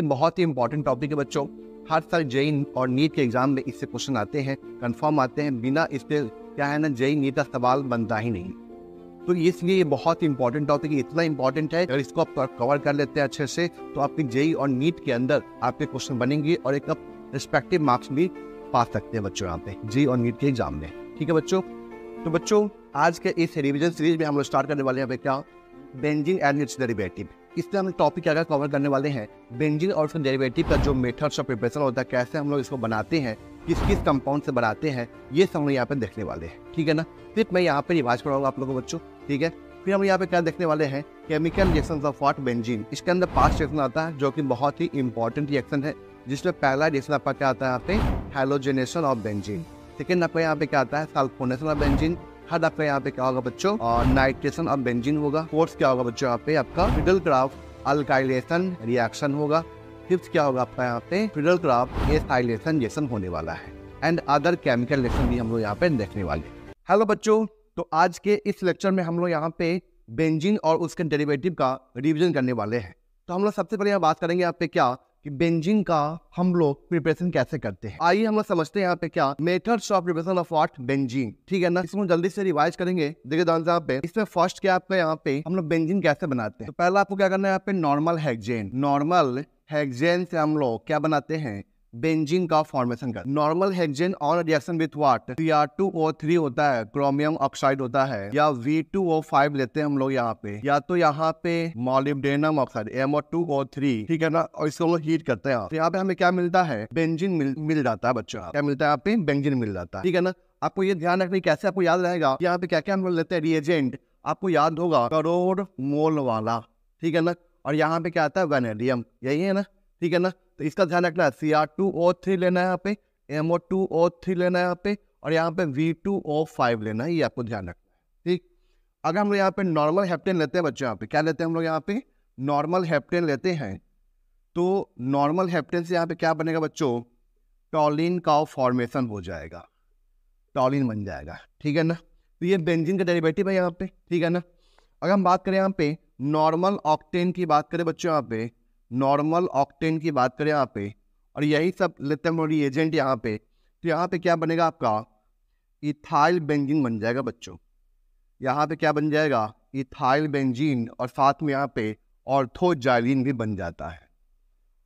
ये बहुत ही important topic है बच्चों हर साल जेई e e और नीट के एग्जाम में इससे क्वेश्चन आते हैं कंफर्म आते हैं बिना इससे क्या है ना जेई नीट e का सवाल बनता ही नहीं तो इसलिए ये बहुत ही इंपॉर्टेंट टॉपिक है इतना इंपॉर्टेंट है अगर इसको आप कवर कर लेते हैं अच्छे से तो आपकी जेई और नीट के अंदर आपके क्वेश्चन बनेंगे और एक आप रिस्पेक्टिव मार्क्स भी पा सकते हैं बच्चों यहाँ पे जेई और नीट के एग्जाम में ठीक है बच्चों तो बच्चों आज के इस रिविजन सीरीज में हम लोग स्टार्ट करने वाले हैं क्या बेंजिंग एंड इट्स डेरिवेटिव इसमें हम टॉपिक क्या क्या कवर करने वाले हैं बेंजीन और उसके डेरिवेटिव का जो मेथड ऑफ प्रिपरेशन होता है कैसे हम लोग इसको बनाते हैं किस किस कंपाउंड से बनाते हैं ये सब हम यहाँ पर देखने वाले हैं ठीक है ना सिर्फ मैं यहाँ पर रिवाज कराऊंगा आप लोगों को बच्चों ठीक है फिर हम यहाँ पे क्या देखने वाले हैं chemical reaction of what benzene इसके अंदर पांच रिएक्शन आता है जो कि बहुत ही इंपॉर्टेंट रिएक्शन है जिसमें पहला रिएक्शन आपका क्या आता है यहाँ पे हेलोजेनेशन ऑफ बेंजीन सेकेंड आपका यहाँ पे क्या आता है सल्फोनेशन ऑफ बेंजीन हर आपका यहाँ पे क्या होगा बच्चों और नाइट्रेशन और बेंजिन होगा फोर्थ क्या होगा बच्चों यहाँ पे आपका फिडल क्राफ्ट अल्काइलेशन रिएक्शन होगा फिफ्थ क्या होगा आपका यहाँ पे फिडल क्राफ्ट एसाइलेशन जेसन होने वाला है एंड अदर केमिकल रिएक्शन भी हम लोग यहाँ पे देखने वाले हेलो बच्चों तो आज के इस लेक्चर में हम लोग यहाँ पे बेंजिन और उसके डेरिवेटिव का रिविजन करने वाले हैं तो हम लोग सबसे पहले यहाँ बात करेंगे यहाँ पे क्या कि बेंजिंग का हम लोग प्रिपरेशन कैसे करते हैं आइए हम लोग समझते हैं यहाँ पे क्या methods of preparation of what benzene ठीक है ना इसमें जल्दी से रिवाइज करेंगे देखिए दान साहब पे इसमें फर्स्ट क्या आपका यहाँ पे हम लोग बेंजिंग कैसे बनाते हैं तो पहला आपको क्या करना है यहाँ पे नॉर्मल हैगजेन नॉर्मल हैगजेन से हम लोग क्या बनाते हैं बेंजीन का फॉर्मेशन कर नॉर्मल हेक्जेन और reaction with what C R two O three होता है क्रोमियम ऑक्साइड होता है या वी टू ओ फाइव लेते हैं हम लोग यहाँ पे या तो यहाँ पे molybdenum oxide M O two O three ठीक है ना और इसको हम लोग हीट करते हैं तो यहाँ पे हमें क्या मिलता है बेंजिन मिल, मिल जाता है बच्चों क्या मिलता है यहाँ पे बेंजिन मिल जाता है ठीक है ना आपको ये ध्यान रखना कैसे आपको याद रहेगा यहाँ पे क्या क्या हम लोग लेते हैं रिएजेंट आपको याद होगा करोड़ मोल वाला ठीक है ना और यहाँ पे क्या आता है वेनेडियम यही है ना ठीक है ना तो इसका ध्यान रखना C R two O three लेना है यहाँ पे M O two O three लेना है यहाँ पे और यहाँ पे वी टू ओ फाइव लेना है ये आपको ध्यान रखना है ठीक अगर हम लोग यहाँ पे नॉर्मल हेप्टेन लेते हैं बच्चों यहाँ पे क्या लेते हैं हम लोग यहाँ पे नॉर्मल हेप्टेन लेते हैं तो नॉर्मल हेप्टेन से यहाँ पे क्या बनेगा बच्चों टॉलिन का फॉर्मेशन हो जाएगा टॉलिन बन जाएगा ठीक है ना तो ये बेंजिन का डेरिवेटिव है यहाँ पे ठीक है ना अगर हम बात करें यहाँ पे नॉर्मल ऑक्टेन की बात करें बच्चों यहाँ पे नॉर्मल ऑक्टेन की बात करें यहाँ पे और यही सब लिथियम एजेंट यहाँ पे तो यहाँ पे क्या बनेगा आपका इथाइल बेंजीन बन जाएगा बच्चों यहाँ पे क्या बन जाएगा इथाइल बेंजीन और साथ में यहाँ पे ऑर्थोजाइलिन भी बन जाता है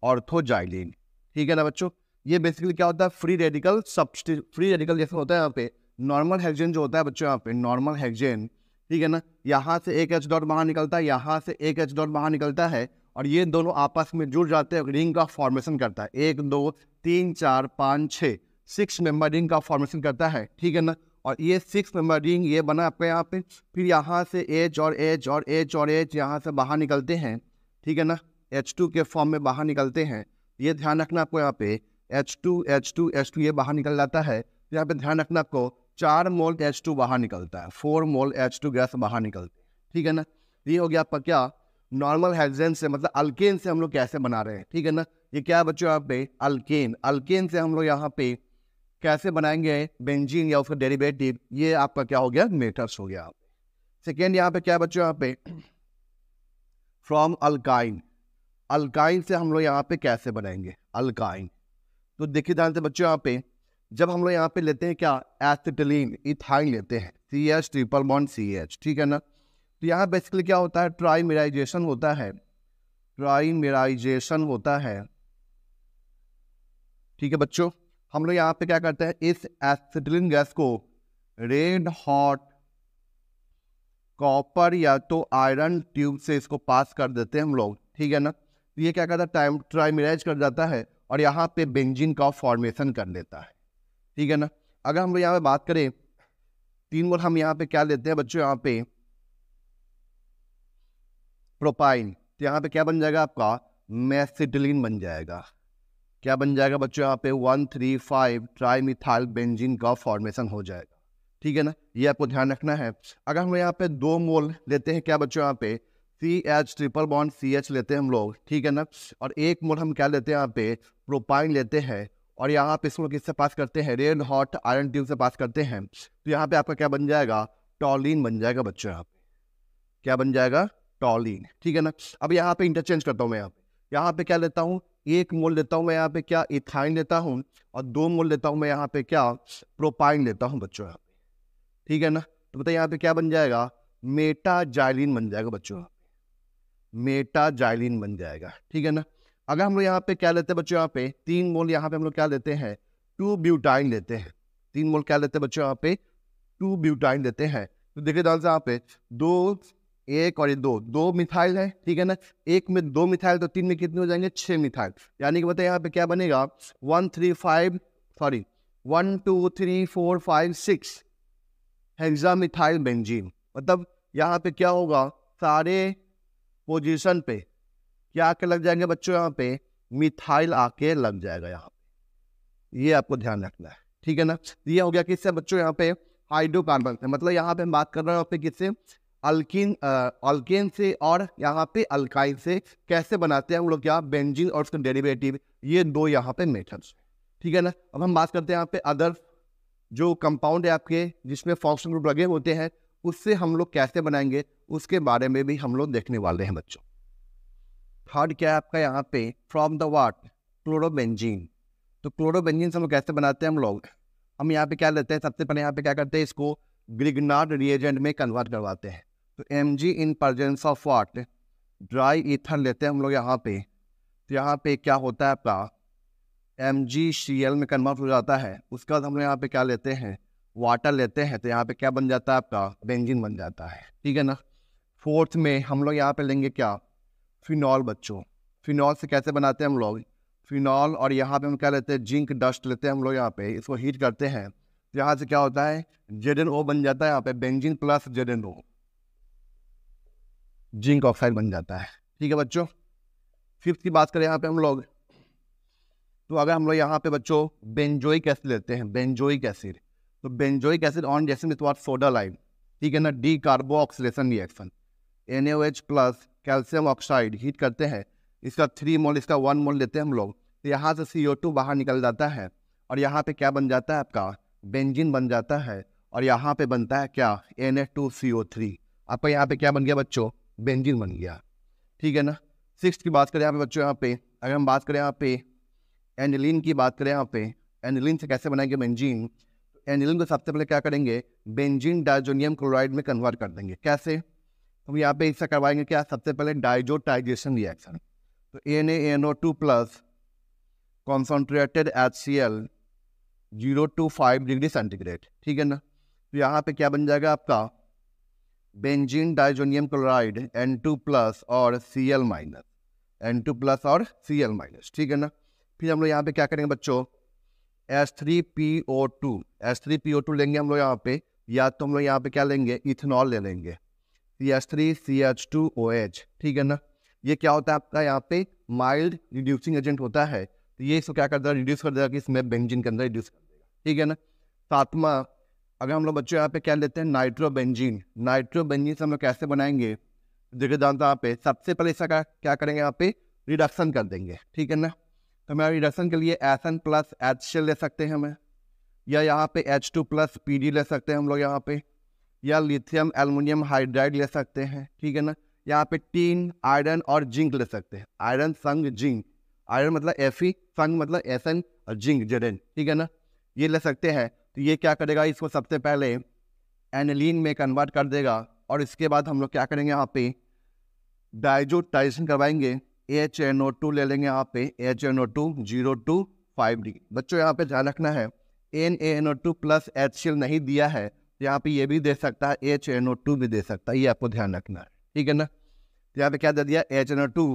ऑर्थोजाइलिन ठीक है ना बच्चों ये बेसिकली क्या होता है फ्री रेडिकल सब्सटी फ्री रेडिकल जैसे होता है यहाँ पे नॉर्मल हेक्जेन जो होता है बच्चों यहाँ पे नॉर्मल हेक्जेन ठीक है ना यहाँ से एक एच डॉट बाहर निकलता है यहाँ से एक एच डॉट बाहर निकलता है और ये दोनों आपस में जुड़ जाते हैं रिंग का फॉर्मेशन करता है एक दो तीन चार पाँच छः सिक्स मेंबर रिंग का फॉर्मेशन करता है ठीक है ना और ये सिक्स मेंबर रिंग ये बना आपके यहाँ पे फिर यहाँ से एच और एच और एच और एच यहाँ से बाहर निकलते हैं ठीक है ना एच टू के फॉर्म में बाहर निकलते हैं ये ध्यान रखना आपको यहाँ पे H two H two H two ये बाहर निकल जाता है यहाँ पे ध्यान रखना आपको चार मोल एच टू बाहर निकलता है four mole H two gas बाहर निकलते हैं ठीक है ना ये हो गया आपका क्या नॉर्मल हेक्सेन से मतलब अल्केन से हम लोग कैसे बना रहे हैं ठीक है ना ये क्या बच्चों यहाँ पे अल्केन अल्केन से हम लोग यहाँ पे कैसे बनाएंगे बेंजीन या उसका डेरिवेटिव ये आपका क्या हो गया मेटर्स हो गया सेकेंड यहाँ पे क्या बच्चों यहाँ पे फ्रॉम अल्काइन अल्काइन से हम लोग यहाँ पे कैसे बनाएंगे अल्काइन तो देखिए ध्यान से बच्चों यहाँ पे जब हम लोग यहाँ पे लेते हैं क्या एसिटिलीन इथाइन लेते हैं C H triple bond C H ठीक है ना तो यहाँ बेसिकली क्या होता है ट्राईमेराइजेशन होता है ट्राईमेराइजेशन होता है ठीक है बच्चों हम लोग यहाँ पे क्या करते हैं इस एसिटिलिन गैस को रेड हॉट कॉपर या तो आयरन ट्यूब से इसको पास कर देते हैं हम लोग ठीक है ना तो ये क्या करता है टाइम ट्राइमिराइज कर जाता है और यहाँ पे बेंजीन का फॉर्मेशन कर लेता है ठीक है ना अगर हम लोग यहाँ पे बात करें तीन बार हम यहाँ पे क्या लेते हैं बच्चों यहाँ पे प्रोपाइन तो यहाँ पे क्या बन जाएगा आपका मैसिटिलीन बन जाएगा क्या बन जाएगा बच्चों यहाँ पे one three five trimethyl benzene का फॉर्मेशन हो जाएगा ठीक है ना ये आपको ध्यान रखना है अगर हम यहाँ पे दो मोल लेते हैं क्या बच्चों यहाँ पे C H triple bond C H लेते हैं हम लोग ठीक है ना और एक मोल हम क्या लेते हैं यहाँ पे प्रोपाइन लेते हैं और यहाँ पे इसको किससे पास करते हैं रेड हॉट आयरन ट्यूब से पास करते हैं तो यहाँ पे आपका क्या बन जाएगा टॉलिन बन जाएगा बच्चों यहाँ पे क्या बन जाएगा टॉलिन ठीक है ना अब यहाँ पे इंटरचेंज करता हूँ मैं यहाँ पे यहाँ पे क्या लेता हूँ एक मोल लेता हूँ मैं यहाँ पे क्या इथाइन लेता हूँ और दो मोल लेता हूँ मैं यहाँ पे क्या प्रोपाइन लेता हूँ बच्चों यहाँ पे ठीक है ना तो बताइए यहाँ पे क्या बन जाएगा मेटाजाइलिन बन जाएगा बच्चों यहाँ पे मेटाजाइलिन बन जाएगा ठीक है ना अगर हम लोग यहाँ पे क्या लेते हैं बच्चों यहाँ पे तीन मोल यहाँ पे हम लोग क्या लेते हैं टू ब्यूटाइन लेते हैं तीन मोल क्या लेते हैं बच्चों यहाँ पे टू ब्यूटाइन लेते हैं तो देखिए डाल यहाँ पे दो एक और ये दो दो मिथाइल है ठीक है ना एक में दो मिथाइल तो तीन में कितने हो जाएंगे छह मिथाइल यानी कि बताए यहाँ पे क्या बनेगा one three five sorry one two three four five six methyl benzene मतलब यहाँ पे क्या होगा सारे पोजीशन पे क्या आके लग जाएंगे बच्चों यहाँ पे मिथाइल आके लग जाएगा यहाँ पे ये आपको ध्यान रखना है ठीक है ना ये हो गया किससे बच्चों यहाँ पे हाइड्रोकार्बन से मतलब यहाँ पे हम बात कर रहे हैं यहाँ पे किससे अल्किन अल्केन uh, से और यहाँ पे अल्काइन से कैसे बनाते हैं हम लोग यहाँ बेंजिन और उसका डेरिवेटिव ये दो यहाँ पे मेथड्स ठीक है ना अब हम बात करते हैं यहाँ पे अदर जो कंपाउंड है आपके जिसमें फॉक्सन ग्रुप लगे होते हैं उससे हम लोग कैसे बनाएंगे उसके बारे में भी हम लोग देखने वाले हैं बच्चों थर्ड क्या है आपका यहाँ पे फ्रॉम द वाट क्लोरोबेंजीन तो क्लोरोबेंजीन से हम लोग कैसे बनाते हैं हम लोग हम यहाँ पे क्या लेते हैं सबसे पहले यहाँ पे क्या करते हैं इसको ग्रिगनाड रिएजेंट में कन्वर्ट करवाते हैं तो M G in presence of what dry ether लेते हैं हम लोग यहाँ पे तो यहाँ पे क्या होता है आपका एम जी सी एल में कन्वर्ट हो जाता है उसके बाद हम लोग यहाँ पे क्या लेते हैं वाटर लेते हैं तो यहाँ पे क्या बन जाता है आपका बेंजिन बन जाता है ठीक है ना फोर्थ में हम लोग यहाँ पे लेंगे क्या फिनॉल बच्चों फिनॉल से कैसे बनाते हैं हम लोग फिनॉल और यहाँ पे हम क्या लेते हैं जिंक डस्ट लेते हैं हम लोग यहाँ पे इसको हीट करते हैं तो यहाँ से क्या होता है जेड बन जाता है यहाँ पे benzene plus Z zinc oxide बन जाता है ठीक है बच्चों फिफ्थ की बात करें यहाँ पे हम लोग तो अगर हम लोग यहाँ पे बच्चों बेंजोइक एसिड लेते हैं बेंजोइक एसिड तो बेंजोइक एसिड ऑन जैसे मित्र वाट सोडा लाइम ठीक है ना de carbo oxidation reaction N plus calcium oxide heat करते हैं इसका थ्री मोल इसका वन मोल लेते हैं हम लोग तो यहाँ से सी बाहर निकल जाता है और यहाँ पे क्या बन जाता है आपका बेंजिन बन जाता है और यहाँ पे बनता है क्या एन आपका यहाँ पे क्या बन गया बच्चों बेंजीन बन गया ठीक है ना सिक्स की बात करें यहाँ पे बच्चों यहाँ पे अगर हम बात करें यहाँ पे एनिलीन की बात करें यहाँ पे एनिलीन से कैसे बनाएंगे बेंजीन एनिलीन को सबसे पहले क्या करेंगे बेंजीन डाइजोनियम क्लोराइड में कन्वर्ट कर देंगे कैसे हम यहाँ पे इससे करवाएंगे क्या सबसे पहले डाइजोटाइजेशन रिएक्शन तो A N N O two plus concentrated H C L zero two five degree centigrade ठीक है ना तो यहाँ पे क्या बन जाएगा आपका benzene diazonium chloride N two plus और C L minus N two plus और सी एल माइनस ठीक है ना फिर हम लोग यहाँ पे क्या करेंगे बच्चों S three P O two S three P O two लेंगे हम लोग यहाँ पे या तो हम लोग यहाँ पे क्या लेंगे इथेनॉल ले लेंगे C S three C H two O H ठीक है ना ये क्या होता है आपका यहाँ पे माइल्ड रिड्यूसिंग एजेंट होता है तो ये इसको क्या कर देगा रिड्यूस कर देगा कि इसमें बेंजिन के अंदर रिड्यूस कर देगा ठीक है ना सातवा अगर हम लोग बच्चों यहाँ पे क्या लेते हैं नाइट्रोबेंजीन नाइट्रोबेंजीन से हम लोग कैसे बनाएंगे देखिए जानते यहाँ पे सबसे पहले इसका क्या करेंगे यहाँ पे रिडक्शन कर देंगे ठीक है ना तो हमें रिडक्शन के लिए एसन प्लस एच सी ले सकते हैं हमें या यहाँ पे H two plus P D ले सकते हैं हम लोग यहाँ पे या लिथियम एलमिनियम हाइड्राइड ले सकते हैं ठीक है ना यहाँ पे टीन आयरन और जिंक ले सकते हैं आयरन संग जिंक आयरन मतलब एफ संग मतलब एस और जिंक जेडेन ठीक है ना ये ले सकते हैं तो ये क्या करेगा इसको सबसे पहले एनलिन में कन्वर्ट कर देगा और इसके बाद हम लोग क्या करेंगे यहाँ पे डाइजोटाइजेशन करवाएंगे एच एन ओ टू ले लेंगे यहाँ पे H N O two zero two five D बच्चों यहाँ पे ध्यान रखना है N A N O two plus H C L नहीं दिया है तो यहाँ पे ये भी दे सकता है एच एन ओ टू भी दे सकता है ये आपको ध्यान रखना है ठीक है ना तो यहाँ पे क्या दे दिया एच एन ओ टू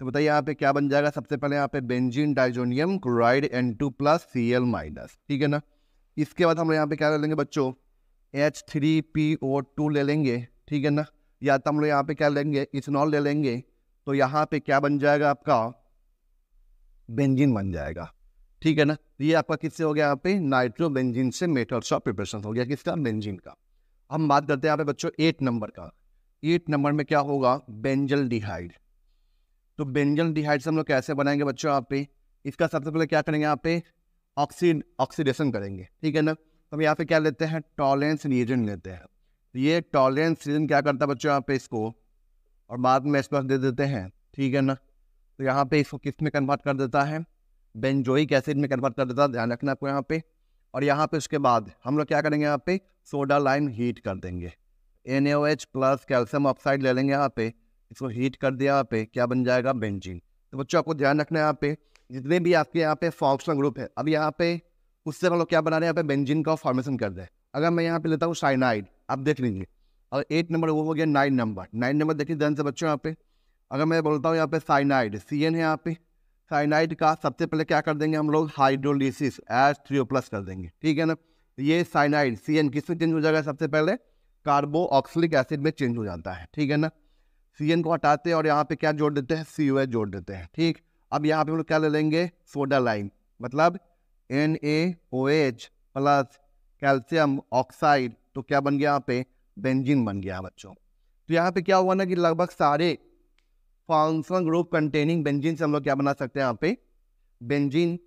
तो बताइए यहाँ पे क्या बन जाएगा सबसे पहले यहाँ पे benzene diazonium chloride N two plus C L minus ठीक है ना इसके बाद हम लोग यहाँ पे क्या ले लेंगे बच्चों H three P O two ले लेंगे ठीक है ना या तो हम लोग यहाँ पे क्या लेंगे इथेनॉल ले लेंगे तो यहाँ पे क्या बन जाएगा आपका बेंजिन बन जाएगा ठीक है ना तो ये आपका किससे हो गया यहाँ पे नाइट्रो बेंजिन से मेटल शॉप प्रिपरेशन हो गया किसका बेंजिन का हम बात करते हैं यहाँ पे बच्चों एट नंबर का एट नंबर में क्या होगा बेंजल डिहाइड तो बेंजल डिहाइड से हम लोग कैसे बनाएंगे बच्चों यहाँ पे इसका सबसे पहले क्या करेंगे यहाँ पे ऑक्सीड ऑक्सीडेशन करेंगे ठीक है ना तो हम यहाँ पे क्या लेते हैं टॉलेंस रिएजेंट लेते हैं तो ये टॉलेंस रिएजन क्या करता है बच्चों यहाँ पे इसको और बाद में इसको दे देते हैं ठीक है ना तो यहाँ पे इसको किस में कन्वर्ट कर देता है बेंजोइक एसिड में कन्वर्ट कर देता है ध्यान रखना आपको यहाँ पे और यहाँ पे उसके बाद हम लोग क्या करेंगे यहाँ पे सोडा लाइम हीट कर देंगे N H plus calcium oxide ले लेंगे यहाँ पे इसको हीट कर दिया यहाँ पे क्या बन जाएगा बेंजीन तो बच्चों आपको ध्यान रखना है यहाँ पे जितने भी आपके यहाँ पे फॉक्सना ग्रुप है अब यहाँ पे उससे हम लोग क्या बना रहे हैं यहाँ पे बेंजिन का फॉर्मेशन कर रहे हैं अगर मैं यहाँ पे लेता हूँ साइनाइड आप देख लीजिए और एट नंबर वो हो गया नाइन नंबर नाइन नंबर देखिए ध्यान से बच्चों यहाँ पे अगर मैं बोलता हूँ यहाँ पे साइनाइड सी है यहाँ पे साइनाइड का सबसे पहले क्या कर देंगे हम लोग हाइड्रोलिसिस एच थ्री प्लस कर देंगे ठीक है ना ये साइनाइड सी एन किस में चेंज हो जाएगा सबसे पहले कार्बो ऑक्सलिक एसिड में चेंज हो जाता है ठीक है ना सी एन को हटाते हैं और यहाँ पे क्या जोड़ देते हैं सी ओ जोड़ देते हैं ठीक अब यहाँ पे हम लोग क्या ले लेंगे सोडा लाइन मतलब N A O H plus calcium oxide तो क्या बन गया यहाँ पे बेंजिन बन गया बच्चों तो यहाँ पे क्या हुआ ना कि लगभग सारे फंक्शनल ग्रुप कंटेनिंग बेंजिन से हम लोग क्या बना सकते हैं यहाँ पे बेंजिन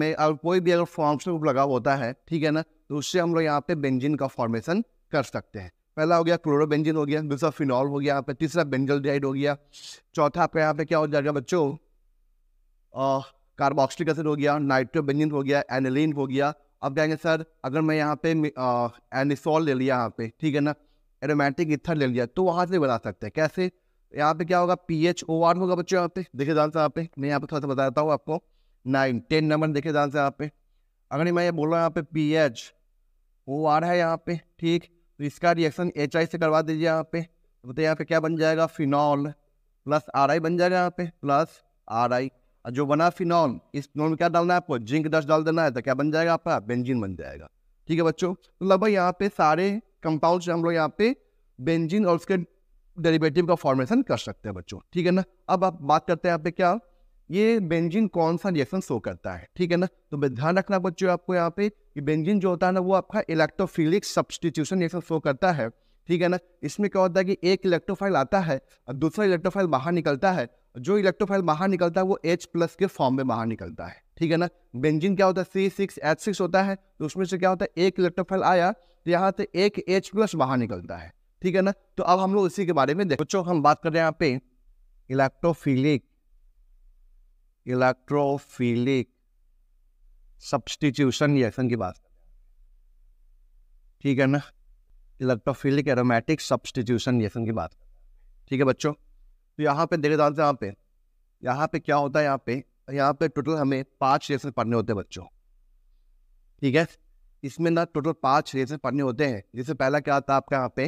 में और कोई भी अगर फंक्शनल ग्रुप लगा होता है ठीक है ना तो उससे हम लोग यहाँ पे बेंजिन का फॉर्मेशन कर सकते हैं पहला हो गया क्लोरोबेंजिन हो गया दूसरा फिनॉल हो गया यहाँ पे तीसरा बेंजल हो गया चौथा आपका यहाँ पे क्या हो जाएगा बच्चों कार्बोक्सिलिक एसिड हो गया नाइट्रोबेनिन हो गया एनिलीन हो गया अब कहेंगे सर अगर मैं यहाँ पे एनिसोल ले लिया यहाँ पे ठीक है ना एरोमेटिक इथर ले लिया तो वहाँ से बना सकते हैं कैसे यहाँ पे क्या होगा पी एच ओ आर होगा बच्चों यहाँ पे देखे जान से यहाँ पे मैं यहाँ पे थोड़ा सा बताता हूँ आपको नाइन टेन नंबर देखे जान से यहाँ पे अगर मैं ये बोल रहा हूँ यहाँ पे पी एच ओ आर है यहाँ पे ठीक तो इसका रिएक्शन एच आई से करवा दीजिए यहाँ पे तो बताइए यहाँ पे क्या बन जाएगा फिनॉल प्लस आर आई बन जाएगा यहाँ पे प्लस आर आई और जो बना फिनॉल इस फिनॉल में क्या डालना है आपको जिंक डस्ट डाल देना है तो क्या बन जाएगा आपका बेंजिन बन जाएगा ठीक है बच्चों तो लगभग यहाँ पे सारे कंपाउंड से हम लोग यहाँ पे बेंजिन और उसके डेरिवेटिव का फॉर्मेशन कर सकते हैं बच्चों ठीक है ना अब आप बात करते हैं यहाँ पे क्या ये बेंजिन कौन सा रिएक्शन शो करता है ठीक है ना तो ध्यान रखना बच्चों आपको यहाँ पे कि बेंजिन जो होता है ना वो आपका इलेक्ट्रोफिलिक सब्सटीट्यूशन रिएक्शन शो करता है ठीक है ना इसमें क्या होता है कि एक इलेक्ट्रोफाइल आता है और दूसरा इलेक्ट्रोफाइल बाहर निकलता है जो इलेक्ट्रोफाइल बाहर निकलता है वो एच प्लस के फॉर्म में बाहर निकलता है ठीक है ना बेंजिन क्या होता है सी सिक्स एच सिक्स होता है तो उसमें से क्या होता है एक इलेक्ट्रोफाइल आया तो यहाँ से एक एच प्लस बाहर निकलता है ठीक है ना तो अब हम लोग इसी के बारे में देखो तो हम बात कर रहे हैं यहाँ पे इलेक्ट्रोफिलिक इलेक्ट्रोफिलिक सब्सटीट्यूशन रिएक्शन की बात ठीक है ना इलेक्ट्रोफिलिक एरोमेटिक सब्सटीट्यूशन रिएक्शन की बात ठीक है बच्चों तो यहाँ पे देखे जानते यहाँ पे यहाँ पे क्या होता है यहाँ पे यहाँ पे टोटल हमें पाँच लेसन पढ़ने होते हैं बच्चों ठीक है इसमें ना टोटल पाँच लेसन पढ़ने होते हैं जैसे पहला क्या आता है आपका यहाँ पे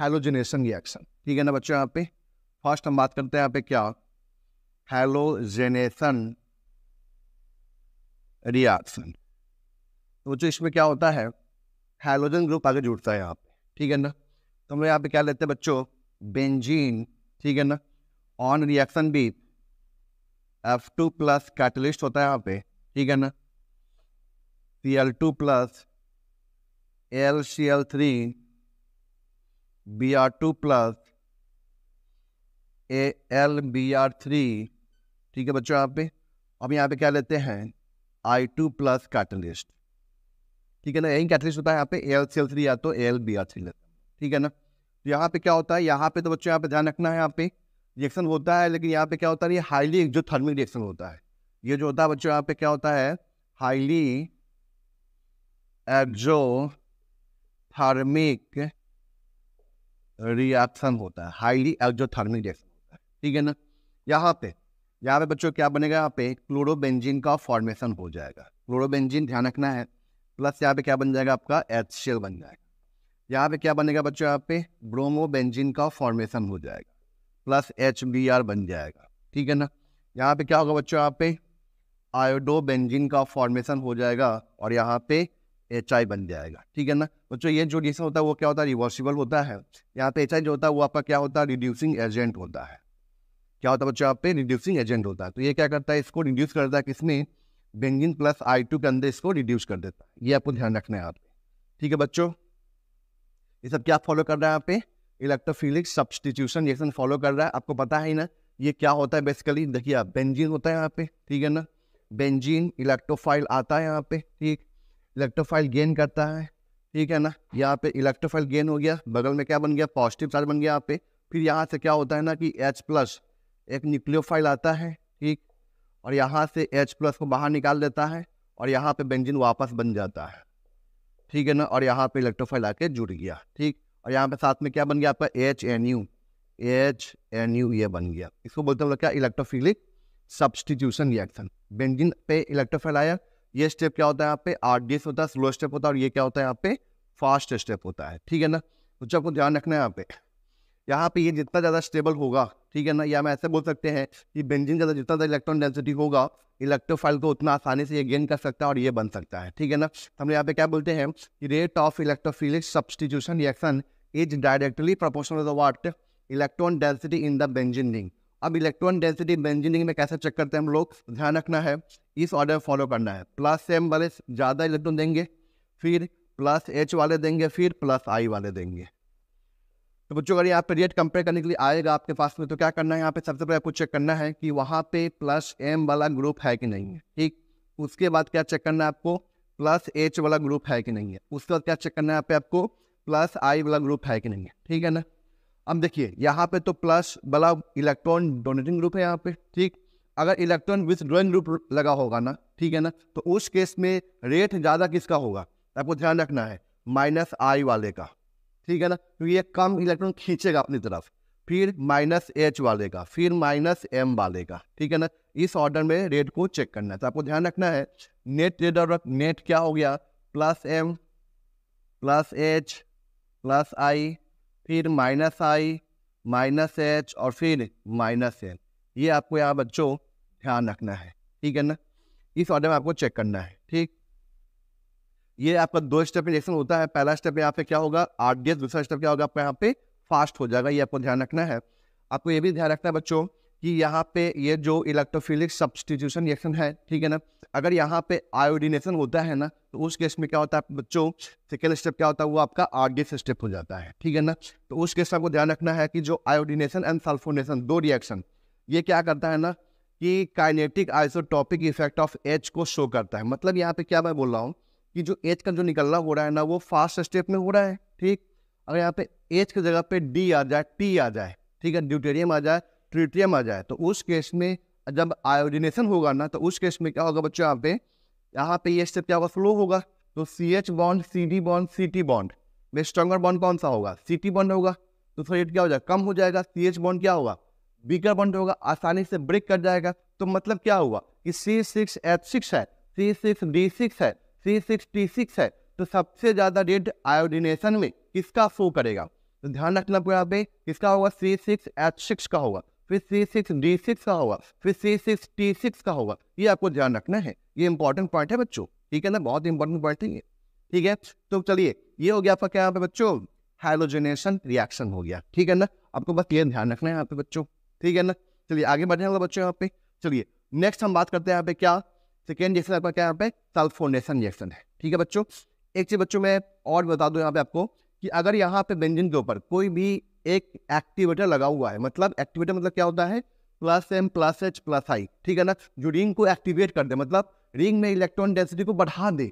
हेलोजेनेशन रिएक्शन ठीक है ना बच्चों यहाँ पे फर्स्ट हम बात करते हैं यहाँ पे क्या हेलोजेनेशन रिएक्शन तो बच्चों इसमें क्या होता है हेलोजन ग्रुप आगे जुड़ता है यहाँ पे ठीक है ना तो हम यहाँ पे क्या लेते हैं बच्चों बेंजीन ठीक है ना ऑन रिएक्शन भी एफ टू प्लस कैटलिस्ट होता है यहाँ पे ठीक है ना C L two plus L C L three B R two plus A L B R three ठीक है बच्चों यहाँ पे अब यहाँ पे क्या लेते हैं आई टू प्लस कैटलिस्ट ठीक है ना यही कैटलिस्ट होता है यहाँ पे एल सी एल थ्री या तो एल बी आर थ्री लेते हैं ठीक है ना तो यहाँ पे क्या होता है यहाँ पे तो बच्चों यहाँ पे ध्यान रखना है यहाँ पे रिएक्शन होता है लेकिन यहाँ पे क्या होता है ये हाईली जो थर्मिक रिएक्शन होता है ये जो होता है बच्चों यहाँ पे क्या होता है हाईली एक्जो थर्मिक रिएक्शन होता है हाईली एक्जो थर्मिक रिएक्शन होता है ठीक है ना यहाँ पे यहाँ पे बच्चों क्या बनेगा यहाँ पे क्लोरोबेंजिन का फॉर्मेशन हो जाएगा क्लोरोबेंजिन ध्यान रखना है प्लस यहाँ पे क्या बन जाएगा आपका एच बन जाएगा यहाँ पे क्या बनेगा बच्चों यहाँ पे ब्रोमोबेंजिन का फॉर्मेशन हो जाएगा प्लस एच बी आर बन जाएगा ठीक है ना यहाँ पे क्या होगा बच्चों यहाँ पे आयोडो बेंजिन का फॉर्मेशन हो जाएगा और यहाँ पे एच आई बन जाएगा ठीक है ना बच्चों ये जो रिएक्शन होता है वो क्या होता है रिवर्सिबल होता है यहाँ पे एच आई जो होता है वो आपका क्या होता है रिड्यूसिंग एजेंट होता है क्या होता है बच्चों यहाँ पे रिड्यूसिंग एजेंट होता है तो ये क्या करता है इसको रिड्यूस करता है किसने बेंजिन प्लस आई टू के अंदर इसको रिड्यूस कर देता है ये आपको ध्यान रखना है यहाँ ठीक है बच्चों ये सब क्या फॉलो कर रहा है यहाँ पे इलेक्ट्रोफिलिक सब्सटीट्यूशन रिएक्शन फॉलो कर रहा है आपको पता है ना ये क्या होता है बेसिकली देखिए आप बेंजीन होता है यहाँ पे ठीक है ना बेंजीन इलेक्ट्रोफाइल आता है यहाँ पे ठीक इलेक्ट्रोफाइल गेन करता है ठीक है ना यहाँ पे इलेक्ट्रोफाइल गेन हो गया बगल में क्या बन गया पॉजिटिव चार्ज बन गया यहाँ पे फिर यहाँ से क्या होता है ना कि एच प्लस एक न्यूक्लियोफाइल आता है ठीक और यहाँ से एच प्लस को बाहर निकाल देता है और यहाँ पे बेंजीन वापस बन जाता है ठीक है ना और यहाँ पे इलेक्ट्रोफाइल आके जुड़ गया ठीक और यहाँ पे साथ में क्या बन गया आपका H N U H N U ये बन गया इसको बोलते हैं क्या इलेक्ट्रोफिलिक सब्सटीट्यूशन रिएक्शन बेंजिन पे इलेक्ट्रोफाइल आया ये स्टेप क्या होता है यहाँ पे आर होता है स्लो स्टेप होता है और ये क्या होता है यहाँ पे फास्ट स्टेप होता है ठीक है ना तो आपको ध्यान रखना है यहाँ पे यहाँ पे ये जितना ज़्यादा स्टेबल होगा ठीक है ना या हम ऐसे बोल सकते हैं कि बेंजिन ज़्यादा जितना ज़्यादा इलेक्ट्रॉन डेंसिटी होगा इलेक्ट्रोफाइल को उतना आसानी से ये गेन कर सकता है और ये बन सकता है ठीक है ना तो हम यहाँ पे क्या बोलते हैं कि rate of electrophilic substitution reaction is directly proportional to what electron density in the benzene ring अब इलेक्ट्रॉन डेंसिटी बेंजिन रिंग में कैसे चेक करते हैं हम लोग ध्यान रखना है इस ऑर्डर फॉलो करना है प्लस एम वाले ज़्यादा इलेक्ट्रॉन देंगे फिर प्लस एच वाले देंगे फिर प्लस आई वाले देंगे तो बच्चों अगर यहाँ पे रेट कंपेयर करने के लिए आएगा आपके पास में तो क्या करना है यहाँ पे सबसे पहले आपको चेक करना है कि वहाँ पे प्लस एम वाला ग्रुप है कि नहीं है ठीक उसके बाद क्या चेक करना है आपको प्लस एच वाला ग्रुप है कि नहीं है उसके बाद क्या चेक करना है यहाँ पे आपको प्लस आई वाला ग्रुप है कि नहीं है ठीक है ना अब देखिए यहाँ पे तो प्लस वाला इलेक्ट्रॉन डोनेटिंग ग्रुप है यहाँ पे ठीक अगर इलेक्ट्रॉन विथ ड्रॉइंग ग्रुप लगा होगा ना ठीक है ना तो उस केस में रेट ज़्यादा किसका होगा आपको ध्यान रखना है माइनस आई वाले का ठीक है ना क्योंकि ये कम इलेक्ट्रॉन खींचेगा अपनी तरफ फिर माइनस एच वाले का फिर माइनस एम वाले का ठीक है ना इस ऑर्डर में रेट को चेक करना है तो आपको ध्यान रखना है नेट रेट और नेट क्या हो गया plus M plus H plus I फिर माइनस आई माइनस एच और फिर माइनस एन ये आपको यहाँ बच्चों ध्यान रखना है ठीक है ना इस ऑर्डर में आपको चेक करना है ठीक ये आपका दो स्टेप इंजेक्शन होता है पहला स्टेप यहाँ पे क्या होगा आठ डी दूसरा स्टेप क्या होगा आपका यहाँ पे फास्ट हो जाएगा ये आपको ध्यान रखना है आपको ये भी ध्यान रखना है बच्चों कि यहाँ पे ये जो इलेक्ट्रोफिलिक सब्सटीट्यूशन रिएक्शन है ठीक है ना अगर यहाँ पे आयोडिनेशन होता है ना तो उस केस में क्या होता है बच्चों सेकेंड स्टेप क्या होता है वो आपका आरडीएस स्टेप हो जाता है ठीक है ना तो उस केस में आपको ध्यान रखना है कि जो आयोडिनेशन एंड सल्फोनेशन दो रिएक्शन ये क्या करता है ना कि kinetic isotopic effect of H को शो करता है मतलब यहाँ पे क्या मैं बोल रहा हूँ कि जो एच का जो निकलना हो रहा है ना वो फास्ट स्टेप में हो रहा है ठीक अगर यहाँ पे एच की जगह पे डी आ जाए टी आ जाए ठीक है ड्यूटेरियम आ जाए ट्रिटियम आ जाए तो उस केस में जब आयोजिनेशन होगा ना तो उस केस में क्या होगा बच्चों यहाँ पे यहाँ पे ये स्टेप क्या होगा स्लो होगा तो C H bond C D bond C T bond में स्ट्रॉगर बॉन्ड कौन सा होगा सी टी बॉन्ड होगा तो उसका रेट क्या हो जाएगा कम हो जाएगा सी एच बॉन्ड क्या होगा वीकर बॉन्ड होगा आसानी से ब्रेक कर जाएगा तो मतलब क्या हुआ कि सी सिक्स एच सिक्स है सी सिक्स डी सिक्स है है तो सबसे ज़्यादा रेट आयोडिनेशन में किसका शो करेगा तो ध्यान रखना पूरा पे किसका होगा सी सिक्स एच सिक्स का होगा फिर सी सिक्स डी सिक्स का होगा फिर सी सिक्स टी सिक्स का होगा ये आपको ध्यान रखना है ये इंपॉर्टेंट पॉइंट है बच्चों ठीक है ना बहुत इंपॉर्टेंट पॉइंट है ये ठीक है तो चलिए ये हो गया आपका क्या यहाँ पे बच्चों हाइलोजेनेशन रिएक्शन हो गया ठीक है ना आपको बस ये ध्यान रखना है यहाँ पे बच्चों ठीक है ना चलिए आगे बढ़ने वाला बच्चों यहाँ पे चलिए नेक्स्ट हम बात करते हैं यहाँ पे क्या सेकेंड इंजेक्शन आपका क्या यहाँ पे सल्फोनेशन इंजेक्शन है ठीक है बच्चों एक चीज बच्चों मैं और बता दूं यहाँ पे आपको कि अगर यहाँ पे बेंजिन के ऊपर कोई भी एक एक्टिवेटर लगा हुआ है मतलब एक्टिवेटर मतलब क्या होता है plus M plus H plus I ठीक है ना जो रिंग को एक्टिवेट कर दे मतलब रिंग में इलेक्ट्रॉन डेंसिटी को बढ़ा दे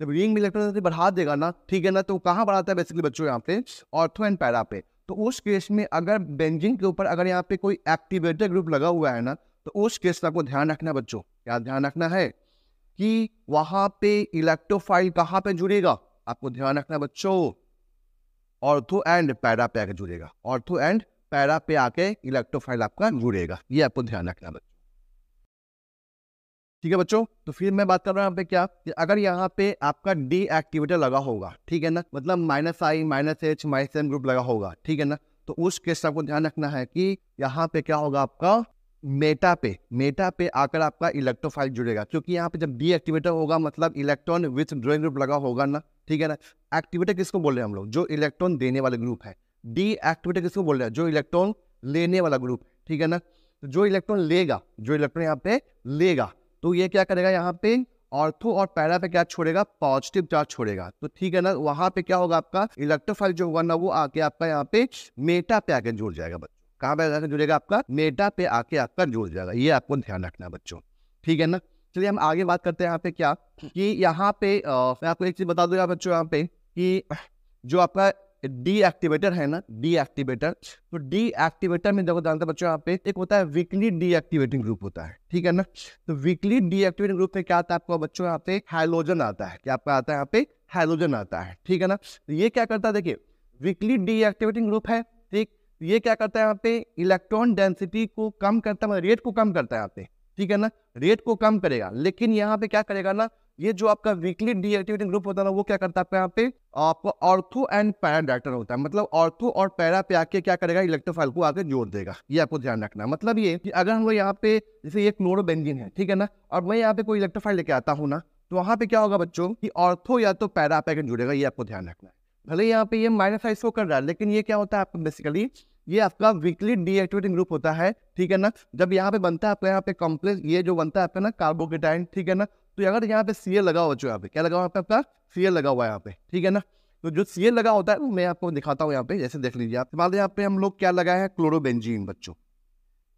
जब रिंग में इलेक्ट्रॉन डेंसिटी बढ़ा देगा ना ठीक है ना तो कहाँ बढ़ाता है बेसिकली बच्चों यहाँ पे ऑर्थो एंड पैरा पे तो उस केस में अगर बेंजिन के ऊपर अगर यहाँ पे कोई एक्टिवेटर ग्रुप लगा हुआ है ना तो उस केस में आपको ध्यान रखना बच्चों क्या ध्यान रखना है कि वहां पे इलेक्ट्रोफाइल कहाँ पे जुड़ेगा आपको ध्यान रखना बच्चों ऑर्थो एंड पैरा पे आके जुड़ेगा ऑर्थो एंड पैरा पे आके इलेक्ट्रोफाइल आपका जुड़ेगा ये आपको ध्यान रखना बच्चों ठीक है बच्चों तो फिर मैं बात कर रहा हूं यहाँ पे क्या कि अगर यहाँ पे आपका डी एक्टिवेटर लगा होगा ठीक है ना मतलब minus I minus H minus M group लगा होगा ठीक है ना तो उस केस आपको ध्यान रखना है कि यहाँ पे क्या होगा आपका मेटा पे मेटा पे आकर आपका इलेक्ट्रोफाइल जुड़ेगा क्योंकि यहाँ पे जब डीएक्टिवेटर होगा मतलब इलेक्ट्रॉन विथ ड्रॉइंग ग्रुप लगा होगा ना ठीक है ना एक्टिवेटर किसको बोल रहे हैं हम लोग जो इलेक्ट्रॉन देने वाले ग्रुप है डीएक्टिवेटर किसको बोल रहे हैं जो इलेक्ट्रॉन लेने वाला ग्रुप ठीक है ना तो जो इलेक्ट्रॉन लेगा जो इलेक्ट्रॉन यहाँ पे लेगा तो ये क्या करेगा यहाँ पे ऑर्थो और पैरा पे क्या छोड़ेगा पॉजिटिव चार्ज छोड़ेगा तो ठीक है ना वहां पे क्या होगा आपका इलेक्ट्रोफाइल जो होगा ना वो आके आपका यहाँ पे मेटा पे आके जुड़ जाएगा कहाँ पे जाकर जुड़ेगा आपका मेटा पे आके आपका जुड़ जाएगा ये आपको ध्यान रखना है बच्चों ठीक है ना चलिए हम आगे बात करते हैं यहाँ पे क्या कि यहाँ पे मैं आपको एक चीज बता दूंगा बच्चों यहाँ पे कि जो आपका डीएक्टिवेटर है ना डीएक्टिवेटर तो डीएक्टिवेटर में देखो जानते हैं बच्चों यहाँ पे एक होता है वीकली डीएक्टिवेटिंग ग्रुप होता है ठीक है ना तो वीकली डीएक्टिवेटिंग ग्रुप में क्या आता है आपको बच्चों यहाँ पे हाइलोजन आता है क्या आपका आता है यहाँ पे हाइलोजन आता है ठीक है ना तो ये क्या करता है देखिए वीकली डीएक्टिवेटिंग ग्रुप है ठीक तो ये क्या करता है यहाँ पे इलेक्ट्रॉन डेंसिटी को कम करता है मतलब रेट को कम करता है यहाँ पे ठीक है ना रेट को कम करेगा लेकिन यहाँ पे क्या करेगा ना ये जो आपका वीकली डीएक्टिवेटिंग ग्रुप होता है ना वो क्या करता है यहाँ पे आपको ऑर्थो एंड पैरा पैराडाक्टर होता है मतलब ऑर्थो और पैरा पे आके क्या करेगा इलेक्ट्रोफाइल को आगे जोड़ देगा ये आपको ध्यान रखना मतलब ये कि अगर हम लोग यहाँ पे जैसे ये क्लोरोबेंजिन है ठीक है ना और मैं यहाँ पे कोई इलेक्ट्रोफाइल लेके आता हूँ ना तो वहां पे क्या होगा बच्चों की ऑर्थो या तो पैरा पे जुड़ेगा ये आपको ध्यान रखना है भले यहाँ पे ये माइनस साइज कर रहा है लेकिन ये क्या होता है आपको बेसिकली ये आपका वीकली डीएक्टिवेटिंग ग्रुप होता है ठीक है ना जब यहाँ पे बनता है आपका यहाँ पे कॉम्प्लेक्स ये जो बनता है आपका ना कार्बोकेटाइन ठीक है ना तो अगर यहाँ पे सीए लगा हुआ जो यहाँ पे क्या लगा हुआ आपका सीए लगा हुआ है यहाँ पे ठीक है ना तो जो सीए लगा होता है मैं आपको दिखाता हूँ यहाँ पे जैसे देख लीजिए आप तो मान यहाँ पे हम लोग क्या लगाए हैं क्लोरोबेंजिन बच्चों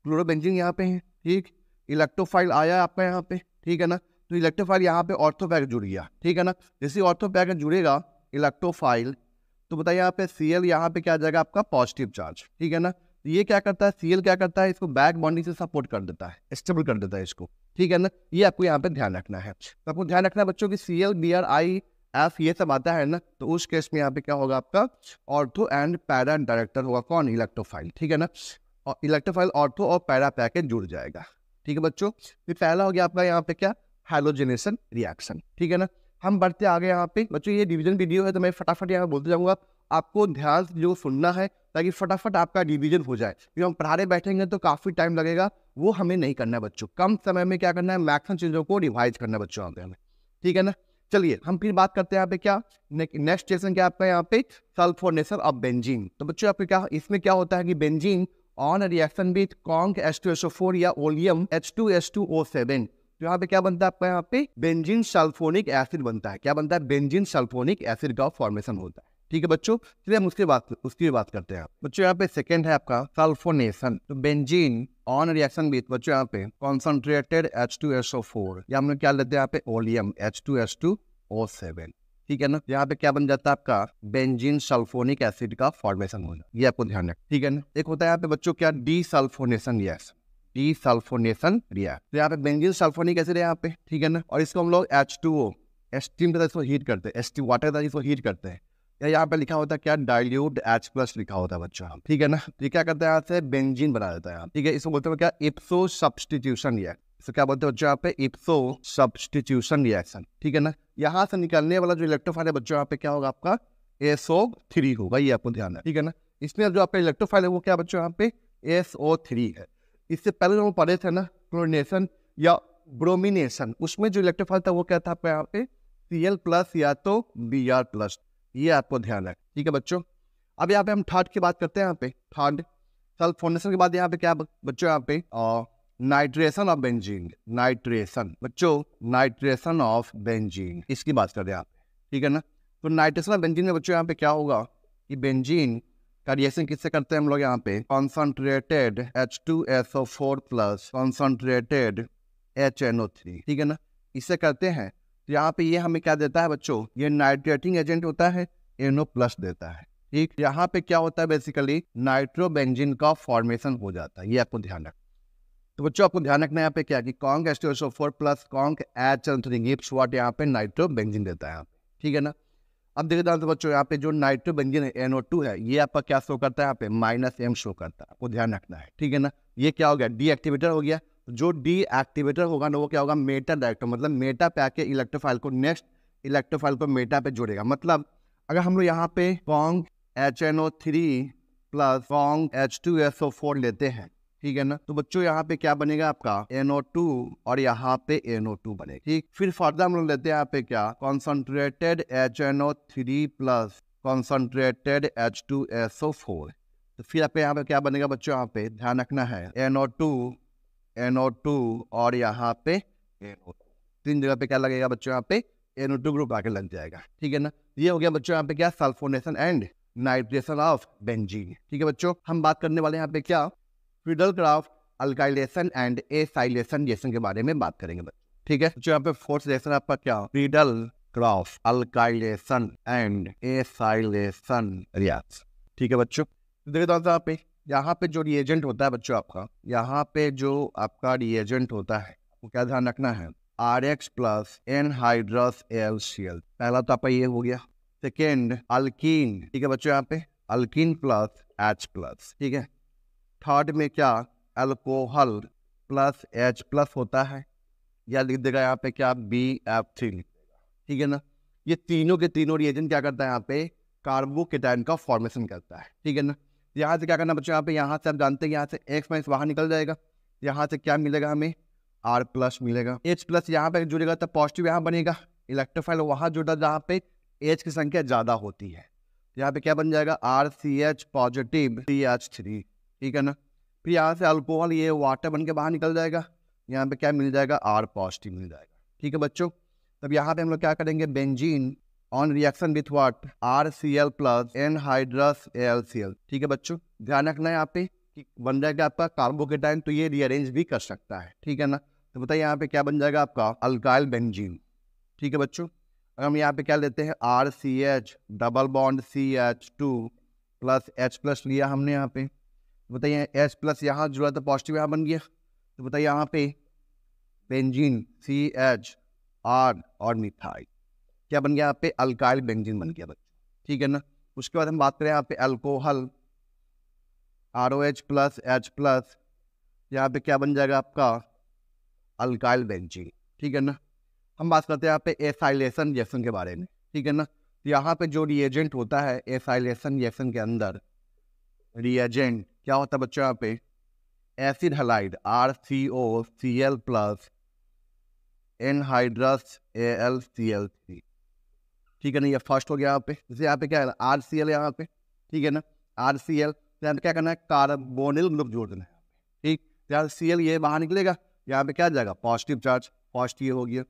क्लोरोबेंजिन यहाँ पे है ठीक इलेक्ट्रोफाइल आया आपका यहाँ पे ठीक है ना तो इलेक्ट्रोफाइल यहाँ पे ऑर्थोपैक जुड़ गया ठीक है ना जैसे ऑर्थोपैक जुड़ेगा इलेक्ट्रोफाइल तो बताइए यहाँ पे सी एल यहाँ पे क्या आ जाएगा आपका पॉजिटिव चार्ज ठीक है ना तो ये क्या करता है सीएल क्या करता है इसको बैक बॉन्डिंग से सपोर्ट कर देता है स्टेबल कर देता है इसको ठीक है ना ये आपको यहाँ पे ध्यान रखना है तो आपको ध्यान रखना है बच्चों की C L B R I F ये सब आता है ना तो उस केस में यहाँ पे क्या होगा आपका ऑर्थो एंड पैरा डायरेक्टर होगा कौन इलेक्ट्रोफाइल ठीक है ना और इलेक्ट्रोफाइल ऑर्थो और पैरा पैकेज जुड़ जाएगा ठीक है बच्चों फिर तो पहला हो गया आपका यहाँ पे क्या हेलोजेनेशन रिएक्शन ठीक है ना हम बढ़ते आगे यहाँ पे बच्चों ये डिवीजन वीडियो है तो मैं फटाफट यहाँ बोलते जाऊँगा आपको ध्यान से जो सुनना है ताकि फटाफट आपका डिवीजन हो जाए क्योंकि हम पढ़ाने बैठेंगे तो काफ़ी टाइम लगेगा वो हमें नहीं करना है बच्चों कम समय में क्या करना है मैक्सिमम चीज़ों को रिवाइज करना है बच्चों यहाँ पे हमें ठीक है ना चलिए हम फिर बात करते हैं यहाँ पे क्या नेक्स्ट सेशन क्या आपका यहाँ पे सल्फोनेसर ऑफ बेंजीन तो बच्चों आपके क्या इसमें क्या होता है कि benzene on reaction with conc H two S O four या oleum H two S two O seven तो यहाँ पे क्या बनता है आपका यहाँ पे बेंजिन सल्फोनिक एसिड बनता है क्या बनता है बेंजिन सल्फोनिक एसिड का फॉर्मेशन होता है ठीक है बच्चों चलिए हम उसकी बात उसकी भी बात करते हैं बच्चों यहाँ पे सेकंड है आपका सल्फोनेशन तो बेंजीन ऑन रिएक्शन विथ बच्चों यहाँ पे concentrated H two S O four या हमने क्या लेते हैं यहाँ पे oleum H two S two O seven ठीक है ना यहाँ पे क्या बन जाता है आपका बेंजीन सल्फोनिक एसिड का फॉर्मेशन होना ये आपको ध्यान रखना ठीक है ना एक होता है यहाँ पे बच्चों क्या desulphonation reaction desulphonation react तो यहाँ पे बेंजीन सल्फोनिक एसिड है यहाँ पे ठीक है ना और इसको हम लोग एच टू ओ एस्टीम के साथ इसको हीट करते हैं एस्टीम वाटर के इसको हीट करते हैं या यहाँ पे लिखा होता है क्या डाइल्यूट एच प्लस लिखा होता है बच्चा ठीक है ना तो ये क्या करते हैं यहाँ से बेंजिन बना देता है ठीक है इसको बोलते हैं क्या इप्सो सब्सटीट्यूशन रिएक्ट तो क्या बोलते हैं बच्चों यहाँ पे इप्सो सब्सटीट्यूशन रिएक्शन ठीक है ना यहाँ से निकलने वाला जो इलेक्ट्रोफाइल है बच्चों यहाँ पे क्या होगा आपका एसओ थ्री होगा ये आपको ध्यान है ठीक है ना इसमें जो आपका इलेक्ट्रोफाइल है वो क्या बच्चों यहाँ पे एसओ थ्री है इससे पहले जो हम पढ़े थे ना क्लोरिनेशन या ब्रोमिनेशन उसमें जो इलेक्ट्रोफाइल था वो क्या था आपका यहाँ पे सी एल प्लस या तो बी आर प्लस ये आपको ध्यान है ठीक है बच्चों अब यहाँ पे हम थर्ड की बात करते हैं यहाँ पे थर्ड सल्फोनेशन के बाद यहाँ पे क्या बच्चों यहाँ पे नाइट्रेशन ऑफ बेंजीन नाइट्रेशन बच्चों नाइट्रेशन ऑफ बेंजीन इसकी बात कर रहे हैं आप ठीक है ना तो नाइट्रेशन ऑफ बेंजीन में बच्चों यहाँ पे क्या होगा कि बेंजीन करिएशन किससे करते हैं हम लोग यहाँ पे concentrated H two S O four plus concentrated H N O three ठीक है ना इसे करते हैं तो यहाँ पे ये हमें क्या देता है बच्चों ये नाइट्रेटिंग एजेंट होता है एनओ प्लस देता है ठीक यहाँ पे क्या होता है बेसिकली नाइट्रोबेंजिन का फॉर्मेशन हो जाता है ये आपको ध्यान रखना तो बच्चों आपको ध्यान रखना है यहाँ पे क्या कि conc S two S O four plus conc H N three gives what यहाँ पे नाइट्रोबेंजिन देता है ठीक है ना अब देखिए दोस्तों बच्चों यहाँ पे जो नाइट्रो है एनओ टू है ये आपका क्या शो करता है यहाँ पे माइनस एम शो करता है आपको ध्यान रखना है ठीक है ना ये क्या हो गया डीएक्टिवेटर हो गया जो डीएक्टिवेटर होगा ना वो क्या होगा मेटा डायरेक्टर मतलब मेटा पे आके इलेक्ट्रोफाइल को नेक्स्ट इलेक्ट्रोफाइल को मेटा पे जोड़ेगा मतलब अगर हम लोग यहाँ पे conc H N O three plus conc H two S O four लेते हैं ठीक है ना तो बच्चों यहाँ पे क्या बनेगा आपका एनओ टू और यहाँ पे एनओ टू बनेगा ठीक फिर फर्दर हम लोग लेते हैं यहाँ पे क्या concentrated H N three plus concentrated H two S O four तो फिर आपके यहाँ पे क्या बनेगा बच्चों यहाँ पे ध्यान रखना है एनओ टू एनओ टू और यहाँ पे NO2 तीन जगह पे क्या लगेगा बच्चों यहाँ पे एनओ टू ग्रुप आके लग जाएगा ठीक है ना ये हो गया बच्चों यहाँ पे क्या sulphonation and nitration of benzene ठीक है बच्चों हम बात करने वाले यहाँ पे क्या Friedel Crafts alkylation and acylation जेसन के बारे में बात करेंगे ठीक है जो यहाँ पे फोर्थ लेसन आपका क्या Friedel Crafts alkylation and acylation रियाज ठीक है बच्चों तो देखिए दोस्तों यहाँ पे यहाँ पे जो रिएजेंट होता है बच्चों आपका यहाँ पे जो आपका रिएजेंट होता है वो क्या ध्यान रखना है R X plus anhydrous L C L पहला तो आपका ये हो गया सेकेंड अल्किन ठीक है बच्चों यहाँ पे अल्किन प्लस एच प्लस ठीक है थर्ड में क्या अल्कोहल प्लस एच प्लस होता है या लिख देगा यहाँ पे क्या बी एफ थ्री लिख देगा ठीक है ना ये तीनों के तीनों रिएजेंट क्या करता है यहाँ पे कार्बोकेटाइन का फॉर्मेशन करता है ठीक है ना यहाँ से क्या करना बच्चों यहाँ पे यहाँ से आप जानते हैं यहाँ से एक्स माइनस बाहर निकल जाएगा यहाँ से क्या मिलेगा हमें आर प्लस मिलेगा एच प्लस यहाँ पे जुड़ेगा तो पॉजिटिव यहाँ बनेगा इलेक्ट्रोफाइल वहाँ जुड़ा जहाँ पे एच की संख्या ज़्यादा होती है यहाँ पे क्या बन जाएगा R C H positive C H three ठीक है ना फिर यहाँ से अल्कोहल ये वाटर बन के बाहर निकल जाएगा यहाँ पे क्या मिल जाएगा आर पॉजिटिव मिल जाएगा ठीक है बच्चों तब यहाँ पे हम लोग क्या करेंगे benzene on reaction with what R C L plus anhydrous L C L ठीक है बच्चों ध्यान रखना है यहाँ पे कि बन जाएगा आपका कार्बोकेटाइन तो ये रिअरेंज भी कर सकता है ठीक है ना तो बताइए यहाँ पे क्या बन जाएगा आपका अल्काइल बेंजीन ठीक है बच्चों अगर हम यहाँ पे क्या लेते हैं R C H double bond C H two plus H plus लिया हमने यहाँ पे बताइए एस प्लस यहाँ जुड़ा तो पॉजिटिव यहाँ बन गया तो बताइए यहाँ पे बेंजीन सी एच आर और मिथाइल क्या बन गया यहाँ पे अल्काइल बेंजीन बन गया बच्चों ठीक है ना उसके बाद हम बात करें यहाँ पे alcohol R O H plus H plus यहाँ पे क्या बन जाएगा आपका अल्काइल बेंजीन ठीक है ना हम बात करते हैं यहाँ पे एसाइलेशन रिएक्शन के बारे में ठीक है ना तो यहाँ पे जो रिएजेंट होता है एसाइलेशन रिएक्शन के अंदर रिएजेंट क्या होता है बच्चों यहाँ पे acid halide R C O C L plus anhydrous A L C L three ठीक है ना ये फर्स्ट हो गया यहाँ पे जैसे यहाँ पे क्या है आर सी एल यहाँ पे ठीक है ना आर सी एल यहाँ पे क्या करना है कार्बोनिल ग्रुप जोड़ देना है ठीक यहाँ सी एल ये बाहर निकलेगा यहाँ पे क्या जाएगा पॉजिटिव चार्ज पॉजिटिव हो गया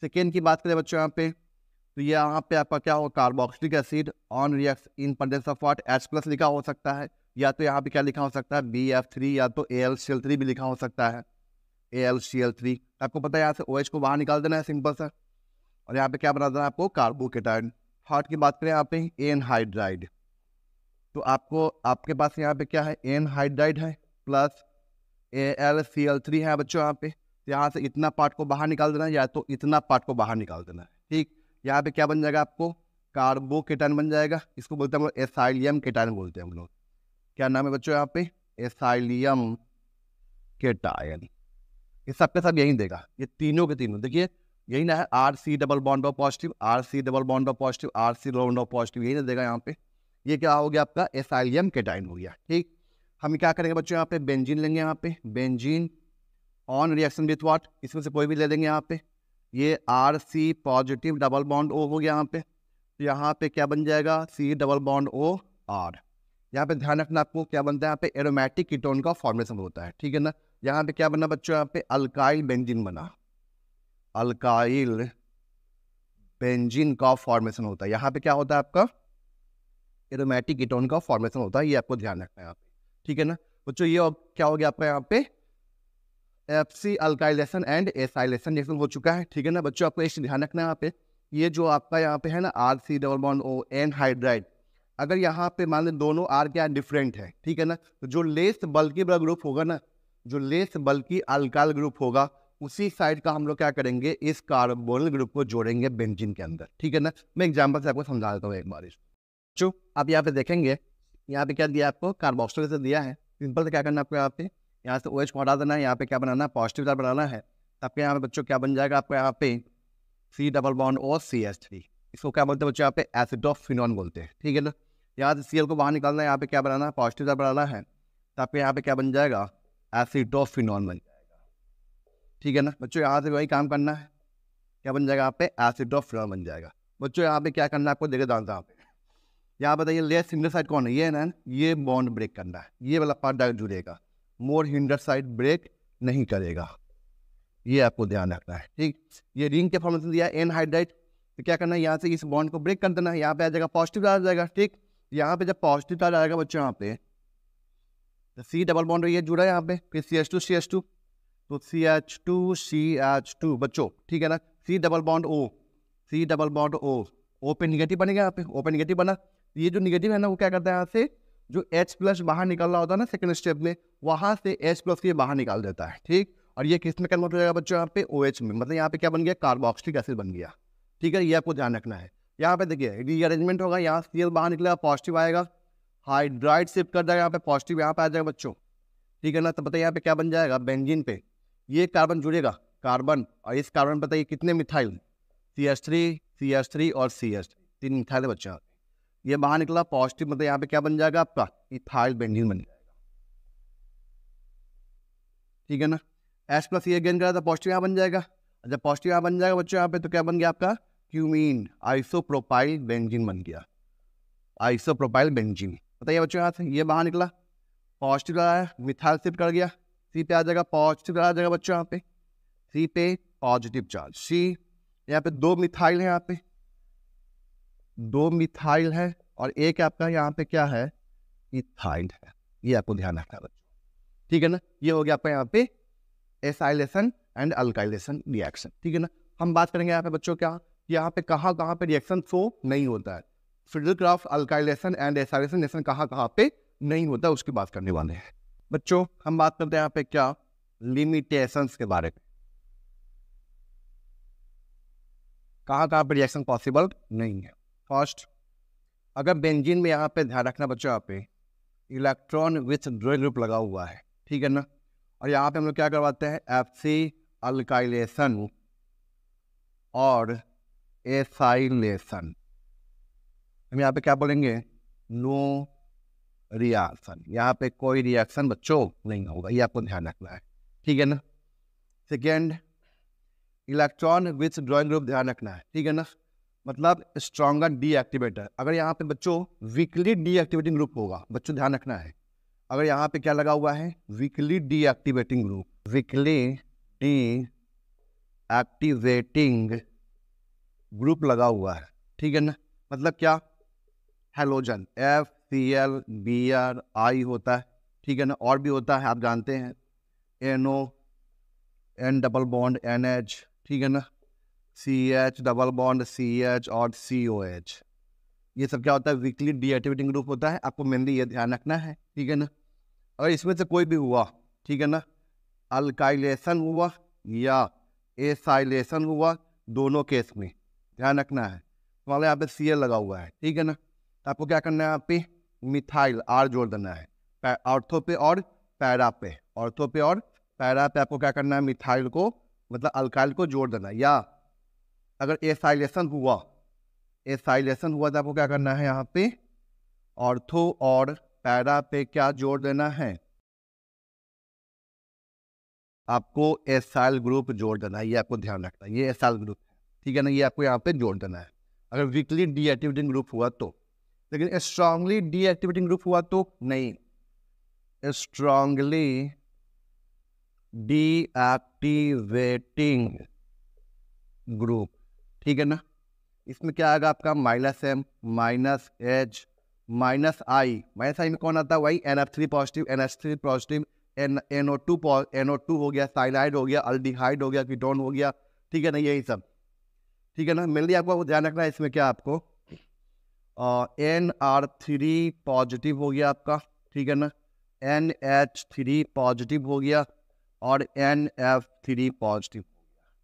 सेकेंड की बात करें बच्चों यहाँ पे तो ये यहाँ पे आपका क्या होगा carboxylic acid on react in presence of what H plus लिखा हो सकता है या तो यहाँ पे क्या लिखा हो सकता है बी एफ थ्री या तो A L C L three भी लिखा हो सकता है A L C L three आपको पता है यहाँ से ओ एच को बाहर निकाल देना है सिंपल सा और यहाँ पे क्या बना देना है आपको कार्बोकेटाइड हार्ट की बात करें यहाँ पे हाइड्राइड तो आपको आपके पास यहाँ पे क्या है एन हाइड्राइड है plus A L C L three है बच्चों यहाँ पे तो यहाँ से इतना पार्ट को बाहर निकाल देना है या तो इतना पार्ट को बाहर निकाल देना है ठीक यहाँ पे क्या बन जाएगा आपको कार्बोकेटाइन बन जाएगा इसको बोलते हैं हम लोग एसाइलियम केटाइन बोलते हैं हम लोग क्या नाम है बच्चों यहाँ पे एसाइलियम केटायन ये सब के सब यही देगा ये तीनों के तीनों देखिए यही ना है R C double bond of positive R C double bond of positive R C double bond of positive यही ना देगा यहाँ पे ये क्या हो गया आपका एसाइलियम केटाइन हो गया ठीक हम क्या करेंगे बच्चों यहाँ पे बेंजीन लेंगे यहाँ पे benzene on reaction with what इसमें से कोई भी ले देंगे यहाँ पे ये R C positive double bond O हो गया यहाँ पे तो यहाँ पे क्या बन जाएगा C double bond O R यहाँ पे ध्यान रखना आपको क्या बनता है यहाँ पे एरोमेटिक कीटोन का फॉर्मेशन होता है ठीक है ना यहाँ पे क्या बना बच्चों यहाँ पे अल्काइल बेंजिन बना अल्काइल बेंजिन का फॉर्मेशन होता है यहाँ पे क्या होता है आपका एरोमेटिक कीटोन का फॉर्मेशन होता है ये आपको ध्यान रखना है यहाँ पे ठीक है ना बच्चों ये क्या हो गया आपका यहाँ पे F C alkylation and acylation reaction हो चुका है ठीक है ना बच्चों आपको एक ध्यान रखना है यहाँ पे ये जो आपका यहाँ पे है ना R C double bond O anhydride अगर यहाँ पे मान लें दोनों आर क्या डिफरेंट है ठीक है ना तो जो लेस बल्कि वाला ग्रुप होगा ना जो लेस बल्कि अल्काल ग्रुप होगा उसी साइड का हम लोग क्या करेंगे इस कार्बोनिल ग्रुप को जोड़ेंगे बेंजिन के अंदर ठीक है ना मैं एग्जाम्पल से आपको समझा देता हूँ एक बार चो आप यहाँ पे देखेंगे यहाँ पे क्या दिया आपको कार्बोक्सिल से दिया है सिंपल से क्या करना आपको यहाँ पे यहाँ से ओ एच हटा देना है यहाँ पे क्या बनाना है पॉजिटिव चार बनाना है आपके यहाँ पे बच्चों क्या बन जाएगा आपको यहाँ पे सी डबल बॉन्ड और सी एस थ्री इसको क्या बोलते हैं बच्चों यहाँ पे एसिड ऑफ फिनॉन बोलते हैं ठीक है ना यहाँ से सी को बाहर निकालना है यहाँ पे क्या बनाना है पॉजिटिव साइड बनाना है तो आपके यहाँ पे क्या बन जाएगा एसिडोफिन बन जाएगा ठीक है ना बच्चों यहाँ से वही काम करना है क्या बन जाएगा यहाँ पे एसिडोफिनॉन बन जाएगा बच्चों यहाँ पे क्या करना है आपको देखे जानता यहाँ पे यहाँ बताइए लेस हिंडर साइड कौन है ये है ना ये बॉन्ड ब्रेक करना है ये वाला पार्ट डायरेक्ट जुड़ेगा मोर हिंडर साइड ब्रेक नहीं करेगा ये आपको ध्यान रखना है ठीक ये रिंग के फॉर्मेशन दिया एन हाइड्राइट तो क्या करना है यहाँ से इस बॉन्ड को ब्रेक कर देना है यहाँ पे आ जाएगा पॉजिटिव आ जाएगा ठीक यहाँ पे जब पॉजिटिव चार्ज आएगा बच्चों यहाँ पे तो सी डबल बॉन्ड ये जुड़ा है यहाँ पे फिर C H two C H two तो C H two C H two बच्चों ठीक है ना C double bond O C double bond O O पे निगेटिव बनेगा यहाँ पे ओ पे निगेटिव बना ये जो निगेटिव है ना वो क्या करता है यहाँ से जो H प्लस बाहर निकल रहा होता है ना सेकंड स्टेप में वहाँ से H प्लस ये बाहर निकाल देता है ठीक और ये किस में कन्वर्ट हो जाएगा बच्चों यहाँ पे ओ OH में मतलब यहाँ पे क्या बन गया कार्बोक्सिलिक एसिड बन गया ठीक है ये आपको ध्यान रखना है यहाँ पे देखिए रीअरेंजमेंट होगा यहाँ सीएल बाहर निकलेगा पॉजिटिव आएगा हाइड्राइड शिफ्ट कर जाएगा यहाँ पे पॉजिटिव यहाँ पे आ जाएगा बच्चों ठीक है ना तो बताइए यहाँ पे क्या बन जाएगा बेंजीन पे ये कार्बन जुड़ेगा कार्बन और इस कार्बन बताइए कितने methyl C S three C S three और सी एस तीन मिथाइल है बच्चा ये बाहर निकला पॉजिटिव मतलब यहाँ पे क्या बन जाएगा आपका इथाइल बेंजीन बन जाएगा ठीक है ना एस प्लस ये गेन करा था तो पॉजिटिव यहाँ बन जाएगा जब अच्छा, पॉजिटिव यहाँ बन जाएगा बच्चों यहाँ पे तो क्या बन गया आपका क्यूमीन आइसोप्रोपाइल बेंजीन बन गया आइसोप्रोपाइल बेंजीन बताइए बच्चों यहाँ से ये बाहर निकला पॉजिटिव है मिथाइल शिफ्ट कर गया सी पे आ जाएगा पॉजिटिव आ जाएगा बच्चों यहाँ पे सी पे पॉजिटिव चार्ज सी यहाँ पे दो मिथाइल है यहाँ पे दो मिथाइल है और एक आपका यहाँ पे क्या है इथाइल है ये आपको ध्यान रखना है बच्चों ठीक है ना ये हो गया आपका यहाँ पे एसाइलेशन एंड अल्काइलेशन रिएक्शन ठीक है ना हम बात करेंगे यहाँ पे बच्चों क्या यहाँ पे कहाँ कहाँ पे रिएक्शन शो नहीं होता है क्राफ्ट अल्काइलेसन एंड एसाइलेसन कहाँ कहाँ पे नहीं होता उसकी बात करने वाले हैं बच्चों हम बात करते हैं यहाँ पे क्या लिमिटेशन के बारे में कहाँ कहाँ पर रिएक्शन पॉसिबल नहीं है फर्स्ट अगर बेंजीन में यहाँ पे ध्यान रखना बच्चों यहाँ पे इलेक्ट्रॉन विथ ड्रग ग्रुप लगा हुआ है ठीक है ना और यहाँ पे हम लोग क्या करवाते हैं एफ सी अल्काइलेशन और एसाइलेशन हम यहाँ पे क्या बोलेंगे नो रिएक्शन यहाँ पे कोई रिएक्शन बच्चों नहीं होगा ये आपको ध्यान रखना है ठीक है ना second electron withdrawing group ध्यान रखना है ठीक है ना मतलब स्ट्रॉन्गर डीएक्टिवेटर अगर यहाँ पे बच्चों वीकली डीएक्टिवेटिंग ग्रुप होगा बच्चों ध्यान रखना है अगर यहाँ पे क्या लगा हुआ है weakly deactivating group weakly deactivating group लगा हुआ है ठीक है ना मतलब क्या halogen F C L B R I होता है ठीक है ना और भी होता है आप जानते हैं N O N double bond N H ठीक है ना C H double bond C H और सी ओ एच ये सब क्या होता है वीकली डीएक्टिवेटिंग ग्रुप होता है आपको मेनली ये ध्यान रखना है ठीक है ना अगर इसमें से कोई भी हुआ ठीक है ना अल्काइलेशन हुआ या एसाइलेशन हुआ दोनों केस में ध्यान रखना है तुम्हारे यहाँ पे सी एल लगा हुआ है ठीक है ना तो आपको क्या करना है यहाँ पे मिथाइल आर जोड़ देना है ऑर्थो पे और पैरा पे ऑर्थो पे और पैरा पे आपको क्या करना है मिथाइल को मतलब अल्काइल को जोड़ देना या अगर एसाइलेशन हुआ एसाइलेशन हुआ तो आपको क्या करना है यहाँ पे ऑर्थो और पैरा पे क्या जोड़ देना है आपको एसाइल ग्रुप जोड़ देना ये आपको ध्यान रखना ये एसाइल ग्रुप ठीक है ना ये आपको यहाँ पे जोड़ देना है अगर वीकली डीएक्टिवेटिंग ग्रुप हुआ तो लेकिन स्ट्रांगली डीएक्टिवेटिंग ग्रुप हुआ तो नहीं स्ट्रांगली डीएक्टिवेटिंग ग्रुप ठीक है ना इसमें क्या आएगा आपका minus M minus H minus I minus I में कौन आता है वही N F three positive N H three positive N N O two N O two हो गया साइनाइड हो गया अल्डिहाइड हो गया कीटोन हो गया ठीक है ना यही सब ठीक है ना मेनली आपको ध्यान रखना है इसमें क्या आपको एन आर थ्री पॉजिटिव हो गया आपका ठीक है ना एन एच थ्री पॉजिटिव हो गया और एन एफ थ्री पॉजिटिव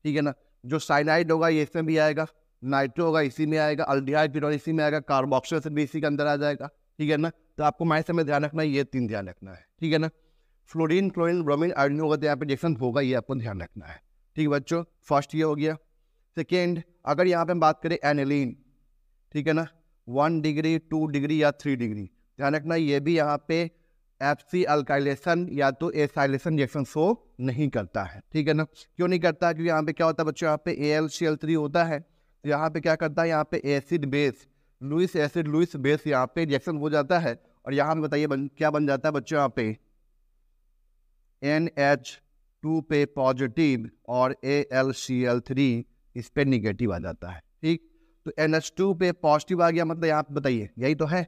ठीक है ना जो साइनाइड होगा ये इसमें भी आएगा नाइट्रो होगा इसी में आएगा अल्डियाइड पिटोल इसी में आएगा कार्बोक्सिल भी इसी के अंदर आ जाएगा ठीक है ना तो आपको माइस समय ध्यान रखना है ये तीन ध्यान रखना है ठीक है ना फ्लोरिन क्लोरिन ब्रोमिन आयोडीन होगा तो यहाँ पे डिफरेंस होगा ये आपको ध्यान रखना है ठीक है बच्चों फर्स्ट ये हो गया सेकेंड अगर यहाँ पे हम बात करें एनिलीन ठीक है ना वन डिग्री टू डिग्री या थ्री डिग्री ध्यान रखना ये भी यहाँ पे एफ सी अल्काइलेशन या तो एसाइलेशन रिएक्शन शो नहीं करता है ठीक है ना क्यों नहीं करता क्योंकि यहाँ पे क्या होता है बच्चों यहाँ पे A L C L three होता है तो यहाँ पे क्या करता है यहाँ पे acid base Lewis acid Lewis base यहाँ पे रिएक्शन हो जाता है और यहाँ पे बताइए बन, क्या बन जाता है बच्चों यहाँ पे एन एच टू पे पॉजिटिव और A L C L three इस पर निगेटिव आ जाता है ठीक तो एन एस टू पे पॉजिटिव आ गया मतलब आप बताइए यही तो है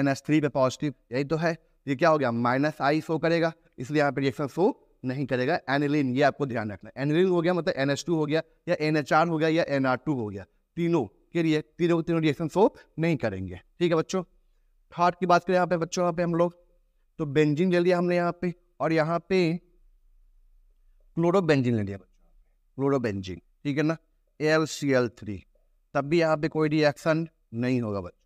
एन एस थ्री पे पॉजिटिव यही तो है ये क्या हो गया माइनस आई शो करेगा इसलिए यहाँ पे रिएक्शन शो नहीं करेगा एनिलिन ये आपको ध्यान रखना एनिलिन हो गया मतलब एन एस टू हो गया या एन एच आर हो गया या एन आर टू हो गया तीनों के लिए तीनों तीनों रिएक्शन शो नहीं करेंगे ठीक है बच्चों थर्ड की बात करें यहाँ पे बच्चों यहाँ पे हम लोग तो बेंजिन ले लिया हमने यहाँ पे और यहाँ पे क्लोरोबेंजिन ले लिया बच्चों क्लोरोबेंजिन ठीक है ना एल सी एल थ्री तब भी यहाँ पे कोई रिएक्शन नहीं होगा बच्चों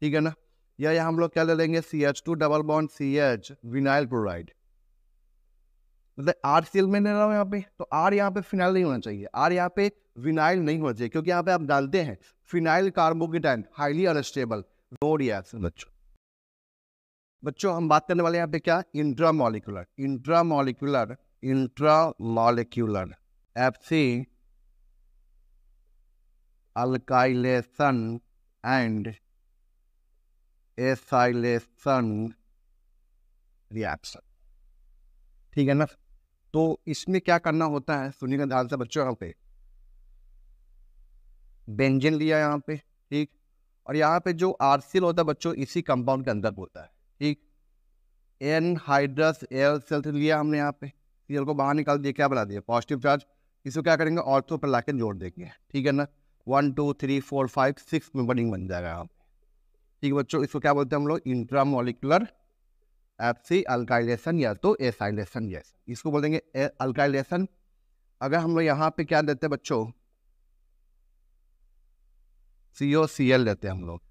ठीक है ना या यहाँ हम लोग क्या ले लेंगे C H two double bond C H vinyl chloride मतलब आर सी एल में ले रहा हूँ यहाँ पे तो आर यहाँ पे फिनाइल नहीं होना चाहिए आर यहाँ पे विनाइल नहीं होना चाहिए क्योंकि यहाँ पे आप डालते हैं phenyl carbocation highly unstable no reaction बच्चों बच्चों हम बात करने वाले यहाँ पे क्या intramolecular intramolecular intramolecular F C alkylation and acylation reaction ठीक है ना तो इसमें क्या करना होता है सुनिएगा ध्यान से बच्चों यहाँ पे बेंजिन लिया यहाँ पे ठीक और यहाँ पे जो आरसील होता है बच्चों इसी कंपाउंड के अंदर होता है ठीक एन हाइड्रस एयर सेल लिया हमने यहाँ पे सीएल को बाहर निकाल दिया क्या बना दिया पॉजिटिव चार्ज इसको क्या करेंगे ऑर्थो पर लाके जोड़ देंगे ठीक है ना one two three four five six membered ring बन जाएगा आप ठीक है बच्चों इसको क्या बोलते हैं हम लोग इंट्रा मोलिकुलर एफसी अल्काइलेशन या तो एसाइलेशन यस इसको बोल देंगे अल्काइलेशन अगर हम लोग यहाँ पे क्या देते हैं बच्चों सी ओ सी एल देते हैं हम लोग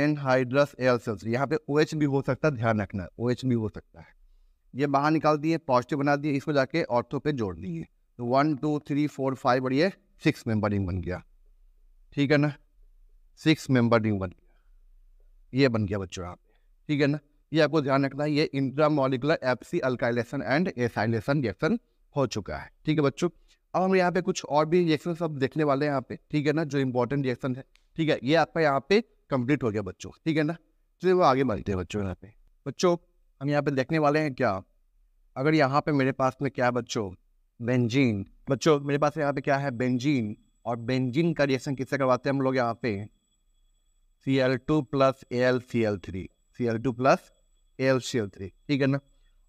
एन हाइड्रस एल सेल्स यहाँ पे ओ OH भी हो सकता है ध्यान रखना ओ OH भी हो सकता है ये बाहर निकाल दिए पॉजिटिव बना दिए इसको जाके ऑर्थो पे जोड़ दिए तो one two three four five और ये सिक्स मेंबरिंग बन गया ठीक है ना सिक्स मेंबर ड्यू बन गया ये बन गया बच्चों यहाँ पे ठीक है ना ये आपको ध्यान रखना है ये intramolecular F C alkylation and acylation reaction हो चुका है ठीक है बच्चों अब हम यहाँ पे कुछ और भी रिएक्शन सब देखने वाले हैं यहाँ पे ठीक है ना जो इंपॉर्टेंट रिएक्शन है ठीक है ये आपका यहाँ पे कंप्लीट हो गया बच्चों ठीक है ना चलिए वो आगे बढ़ते हैं बच्चों यहाँ पे बच्चों हम यहाँ पे देखने वाले हैं क्या अगर यहाँ पे मेरे पास में क्या है बच्चों बेंजीन बच्चों मेरे पास यहाँ पे क्या है बेंजीन और बेंजीन का रिएक्शन किससे करवाते हैं हम लोग यहाँ पे C L two plus A L C L three C L two plus A L C L three ठीक है ना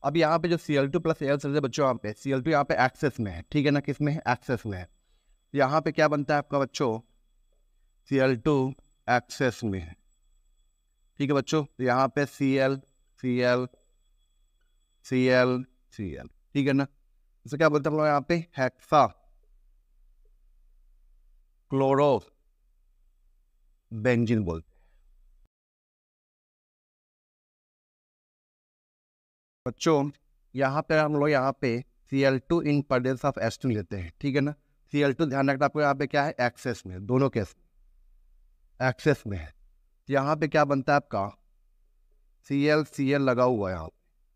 अब यहाँ पे जो C L two plus A L C L बच्चों यहाँ पे सी एल टू यहाँ पे एक्सेस में है ठीक है ना किस में है एक्सेस में है यहाँ पे क्या बनता है आपका बच्चों सी एल टू एक्सेस में है ठीक है बच्चों तो यहाँ पे C L C L C L C L ठीक है ना इसे तो क्या बोलते हैं हम लोग यहाँ पे हेक्सा क्लोरो बेंजिन बोलते हैं बच्चों यहाँ पे हम लोग यहाँ पे C L two in presence of S two लेते हैं ठीक है ना सी एल टू ध्यान रखना आपको यहाँ पे क्या है एक्सेस में दोनों केस में एक्सेस में है तो यहाँ पे क्या बनता है आपका सी एल सी एल लगा हुआ है यहाँ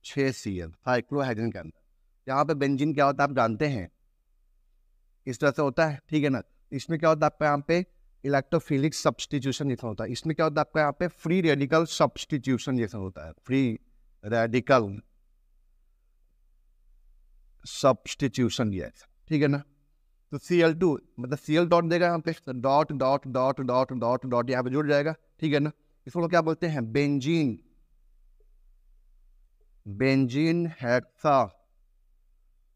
छः सी एल साइक्लोहाइड्रोजन के अंदर यहाँ पे बेंजिन क्या होता है आप जानते हैं इस तरह से होता है ठीक है ना इसमें क्या होता है आपका यहाँ पे इलेक्ट्रोफिलिक सब्सटीट्यूशन जैसा होता है इसमें क्या होता है आपका यहाँ पे फ्री रेडिकल सब्सटीट्यूशन जैसा होता है फ्री रेडिकल सब्सटीट्यूशन ये ठीक है ना तो सी एल टू मतलब सी एल डॉट देगा यहाँ पे dot dot dot dot dot dot यहाँ पे जुड़ जाएगा ठीक है ना इसको लोग क्या बोलते हैं बेंजीन बेंजीन हेक्सा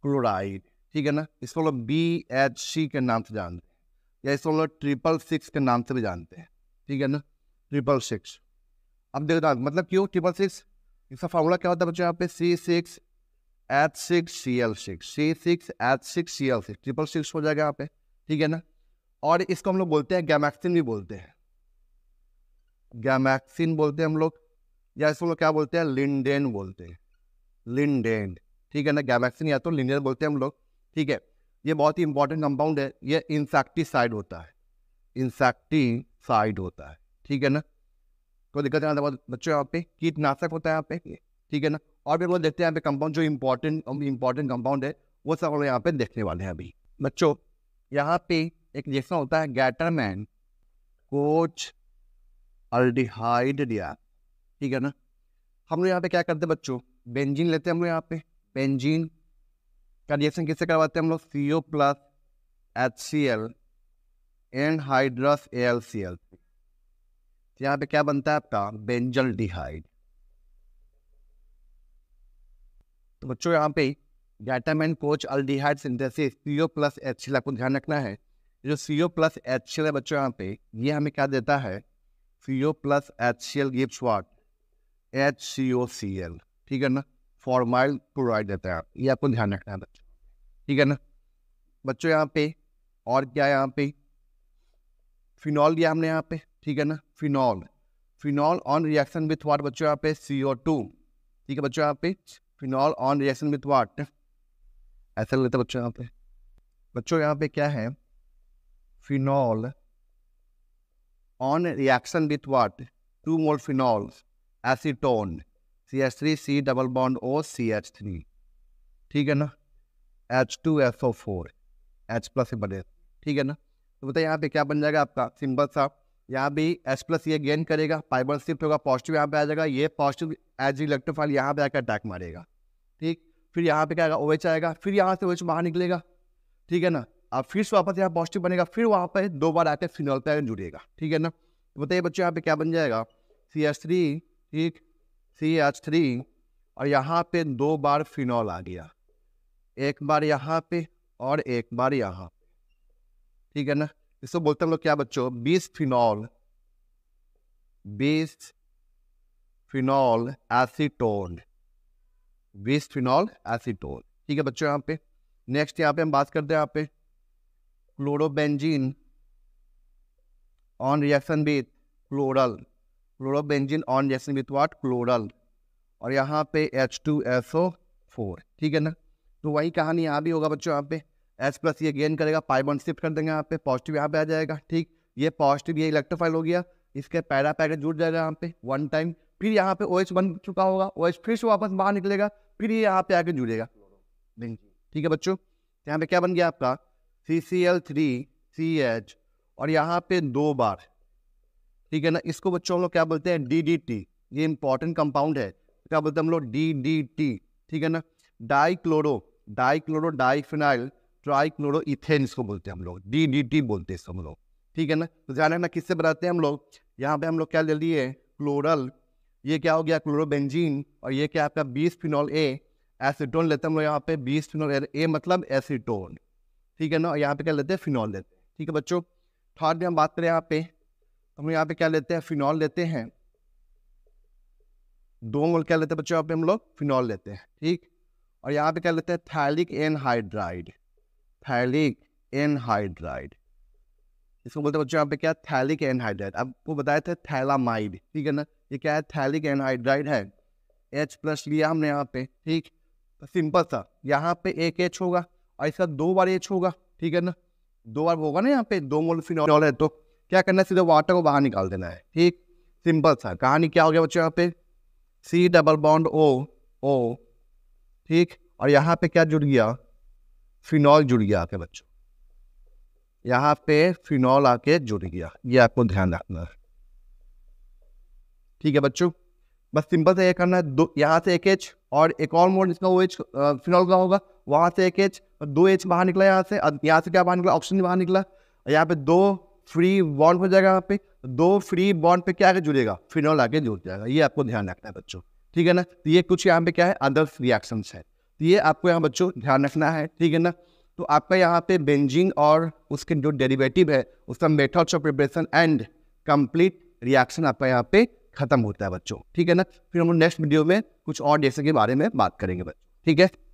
क्लोराइड ठीक है ना इसको लोग बी एच सी के नाम से जानते हैं या इसको लोग ट्रिपल सिक्स के नाम से भी जानते हैं ठीक है ना ट्रिपल सिक्स अब देखो मतलब क्यों ट्रिपल सिक्स इसका फॉर्मूला क्या होता है बच्चों यहाँ पे C six H six C L six C six H six C L six triple six हो जाएगा यहाँ पे ठीक है ना और इसको हम लोग बोलते हैं गैमैक्सिन भी बोलते हैं गैमैक्सिन बोलते हैं हम लोग या इसको लोग क्या बोलते हैं लिंडेन बोलते हैं लिंडेन ठीक है ना गैमैक्सिन या तो लिंडेन बोलते हैं हम लोग ठीक है ये बहुत ही इंपॉर्टेंट कंपाउंड है ये इंसेक्टिसाइड होता है इंसेक्टिसाइड होता है ठीक है ना कोई दिक्कत नहीं आता बच्चों यहाँ पे कीटनाशक होता है यहाँ पे ठीक है ना और भी हम देखते हैं यहाँ पे कंपाउंड जो इंपॉर्टेंट इंपॉर्टेंट कंपाउंड है वो सब हम यहाँ पे देखने वाले हैं अभी बच्चों यहाँ पे एक जैसा होता है गैटरमैन कोच अल्डिहाइड डिया ठीक है ना हम लोग यहाँ पे क्या करते हैं बच्चों बेंजीन लेते हैं हम लोग यहाँ पे बेंजीन का किससे करवाते हैं हम लोग C O plus H C L anhydrous A L C L यहाँ पे क्या बनता है आपका बेंजल डिहाइड तो बच्चों यहाँ पे Gattermann Koch aldehyde synthesis C O plus H C L आपको ध्यान रखना है जो C O plus H C L है बच्चों यहाँ पे ये हमें क्या देता है C O plus H C L gives what H C O C L ठीक है ना फॉर्माइल क्लोराइड देता है ये आपको ध्यान रखना है बच्चों ठीक है ना बच्चों यहाँ पे और क्या यहाँ पे फिनॉल दिया हमने यहाँ पे ठीक है ना phenol phenol on reaction with what बच्चों यहाँ पे सी ओ टू ठीक है बच्चों यहाँ पे phenol on reaction with what ऐसा लेते बच्चों यहाँ पे बच्चों यहाँ पे क्या है phenol on reaction with what two mole phenol acetone C H three C double bond O C H three ठीक है ना H two S O four H plus बने ठीक है ना तो बताइए यहाँ पे क्या बन जाएगा आपका सिंपल सा यहाँ भी एच प्लस ये गेन करेगा पाइबल शिफ्ट होगा पॉजिटिव यहाँ पे आ जाएगा ये पॉजिटिव एच इलेक्ट्रोफाइल यहाँ पे आकर अटैक मारेगा ठीक फिर यहाँ पे क्या आएगा ओवेच आएगा फिर यहाँ से ओएच बाहर निकलेगा ठीक है ना अब फिर से वापस यहाँ पॉजिटिव बनेगा फिर वहाँ पर दो बार आकर फिनॉल पे जुड़ेगा ठीक है ना तो बताइए बच्चों यहाँ पे क्या बन जाएगा सी एस थ्री ठीक सी एच थ्री और यहाँ पे दो बार फिनॉल आ गया एक बार यहाँ पे और एक बार यहाँ पे ठीक है ना इसको बोलते हैं लोग क्या बच्चों bisphenol bisphenol acetone bisphenol acetone ठीक है बच्चों यहाँ पे नेक्स्ट यहाँ पे हम बात करते हैं यहाँ पे chlorobenzene on reaction with chloral chlorobenzene on जैसे विथ वाट क्लोरल और यहाँ पे H two S O four ठीक है ना तो वही कहानी यहाँ भी होगा बच्चों यहाँ पे एच प्लस ये गेन करेगा पाइबन शिफ्ट कर देंगे यहाँ पे पॉजिटिव यहाँ पे आ जाएगा ठीक ये पॉजिटिव ये इलेक्ट्रोफाइल हो गया इसके पैरा पैकेट जुड़ जाएगा यहाँ पे वन टाइम फिर यहाँ पे ओ OH बन चुका होगा ओ OH फिर से वापस बाहर निकलेगा फिर ये यहाँ पे आके जुड़ेगा ठीक है बच्चों तो यहाँ पे क्या बन गया आपका C C L three C H और यहाँ पे दो बार ठीक है ना इसको बच्चों हम लोग क्या बोलते हैं डी डी टी ये इंपॉर्टेंट कंपाउंड है क्या बोलते हैं हम लोग डी डी टी ठीक है ना dichloro dichloro diphenyl trichloro ethane इसको बोलते हैं हम लोग डी डी टी बोलते हैं इसको हम लोग ठीक है ना तो ध्यान रखना किससे बनाते हैं हम लोग यहाँ पे हम लोग क्या ले लिए क्लोरल ये क्या हो गया क्लोरोबेंजीन और ये क्या आपका बीस फिनॉल ए एसिटोन लेते हैं हम लोग यहाँ पे बीस फिनॉल ए मतलब एसिटोन ठीक है ना और यहाँ पे क्या लेते हैं फिनॉल लेते हैं ठीक है बच्चों थर्ड में हम बात करें यहाँ पे तो हम यहाँ पे क्या लेते हैं फिनॉल लेते हैं दो मोल क्या लेते हैं बच्चों यहाँ पे हम लोग फिनॉल लेते हैं ठीक और यहाँ पे क्या लेते हैं थैलिक एनहाइड्राइड थैलिक एनहाइड्राइड इसको बोलते हैं बच्चों यहाँ पे क्या थैलिक एनहाइड्राइड आपको बताए थे थैलामाइड ठीक है ना ये क्या है थैलिक एनहाइड्राइड है एच प्लस लिया हमने यहाँ पे ठीक तो सिंपल सा यहाँ पे एक एच होगा और इसका दो बार एच होगा ठीक है ना दो बार होगा ना यहाँ पे दो मोल फिनॉल है तो क्या करना है सीधे वाटर को बाहर निकाल देना है ठीक सिंपल सा कहानी क्या हो गया बच्चों यहाँ पे सी डबल बॉन्ड ओ ओ ठीक और यहाँ पे क्या जुड़ गया फिनॉल जुड़ गया आके बच्चों यहाँ पे फिनॉल आके जुड़ गया ये आपको ध्यान रखना है ठीक है बच्चों बस सिंपल से ये करना है दो यहाँ से एक एच और एक और मोड जिसका वो एच फिनॉल का होगा वहाँ से एक एच और दो एच बाहर निकला यहाँ से यहाँ से क्या बाहर निकला ऑप्शन बाहर निकला यहाँ पे दो फ्री बॉन्ड हो जाएगा यहाँ पे दो फ्री बॉन्ड पे क्या आगे जुड़ेगा फिनॉल आगे जुड़ जाएगा ये आपको ध्यान रखना है बच्चों ठीक है ना तो ये कुछ यहाँ पे क्या है अदर रिएक्शन है तो ये आपको यहाँ बच्चों ध्यान रखना है ठीक है ना तो आपका यहाँ पे बेंजिंग और उसके जो डेरिवेटिव है उसका methods of preparation and complete reaction आपका यहाँ पे खत्म होता है बच्चों ठीक है ना फिर हम लोग नेक्स्ट वीडियो में कुछ और जैसे के बारे में बात करेंगे बच्चों ठीक है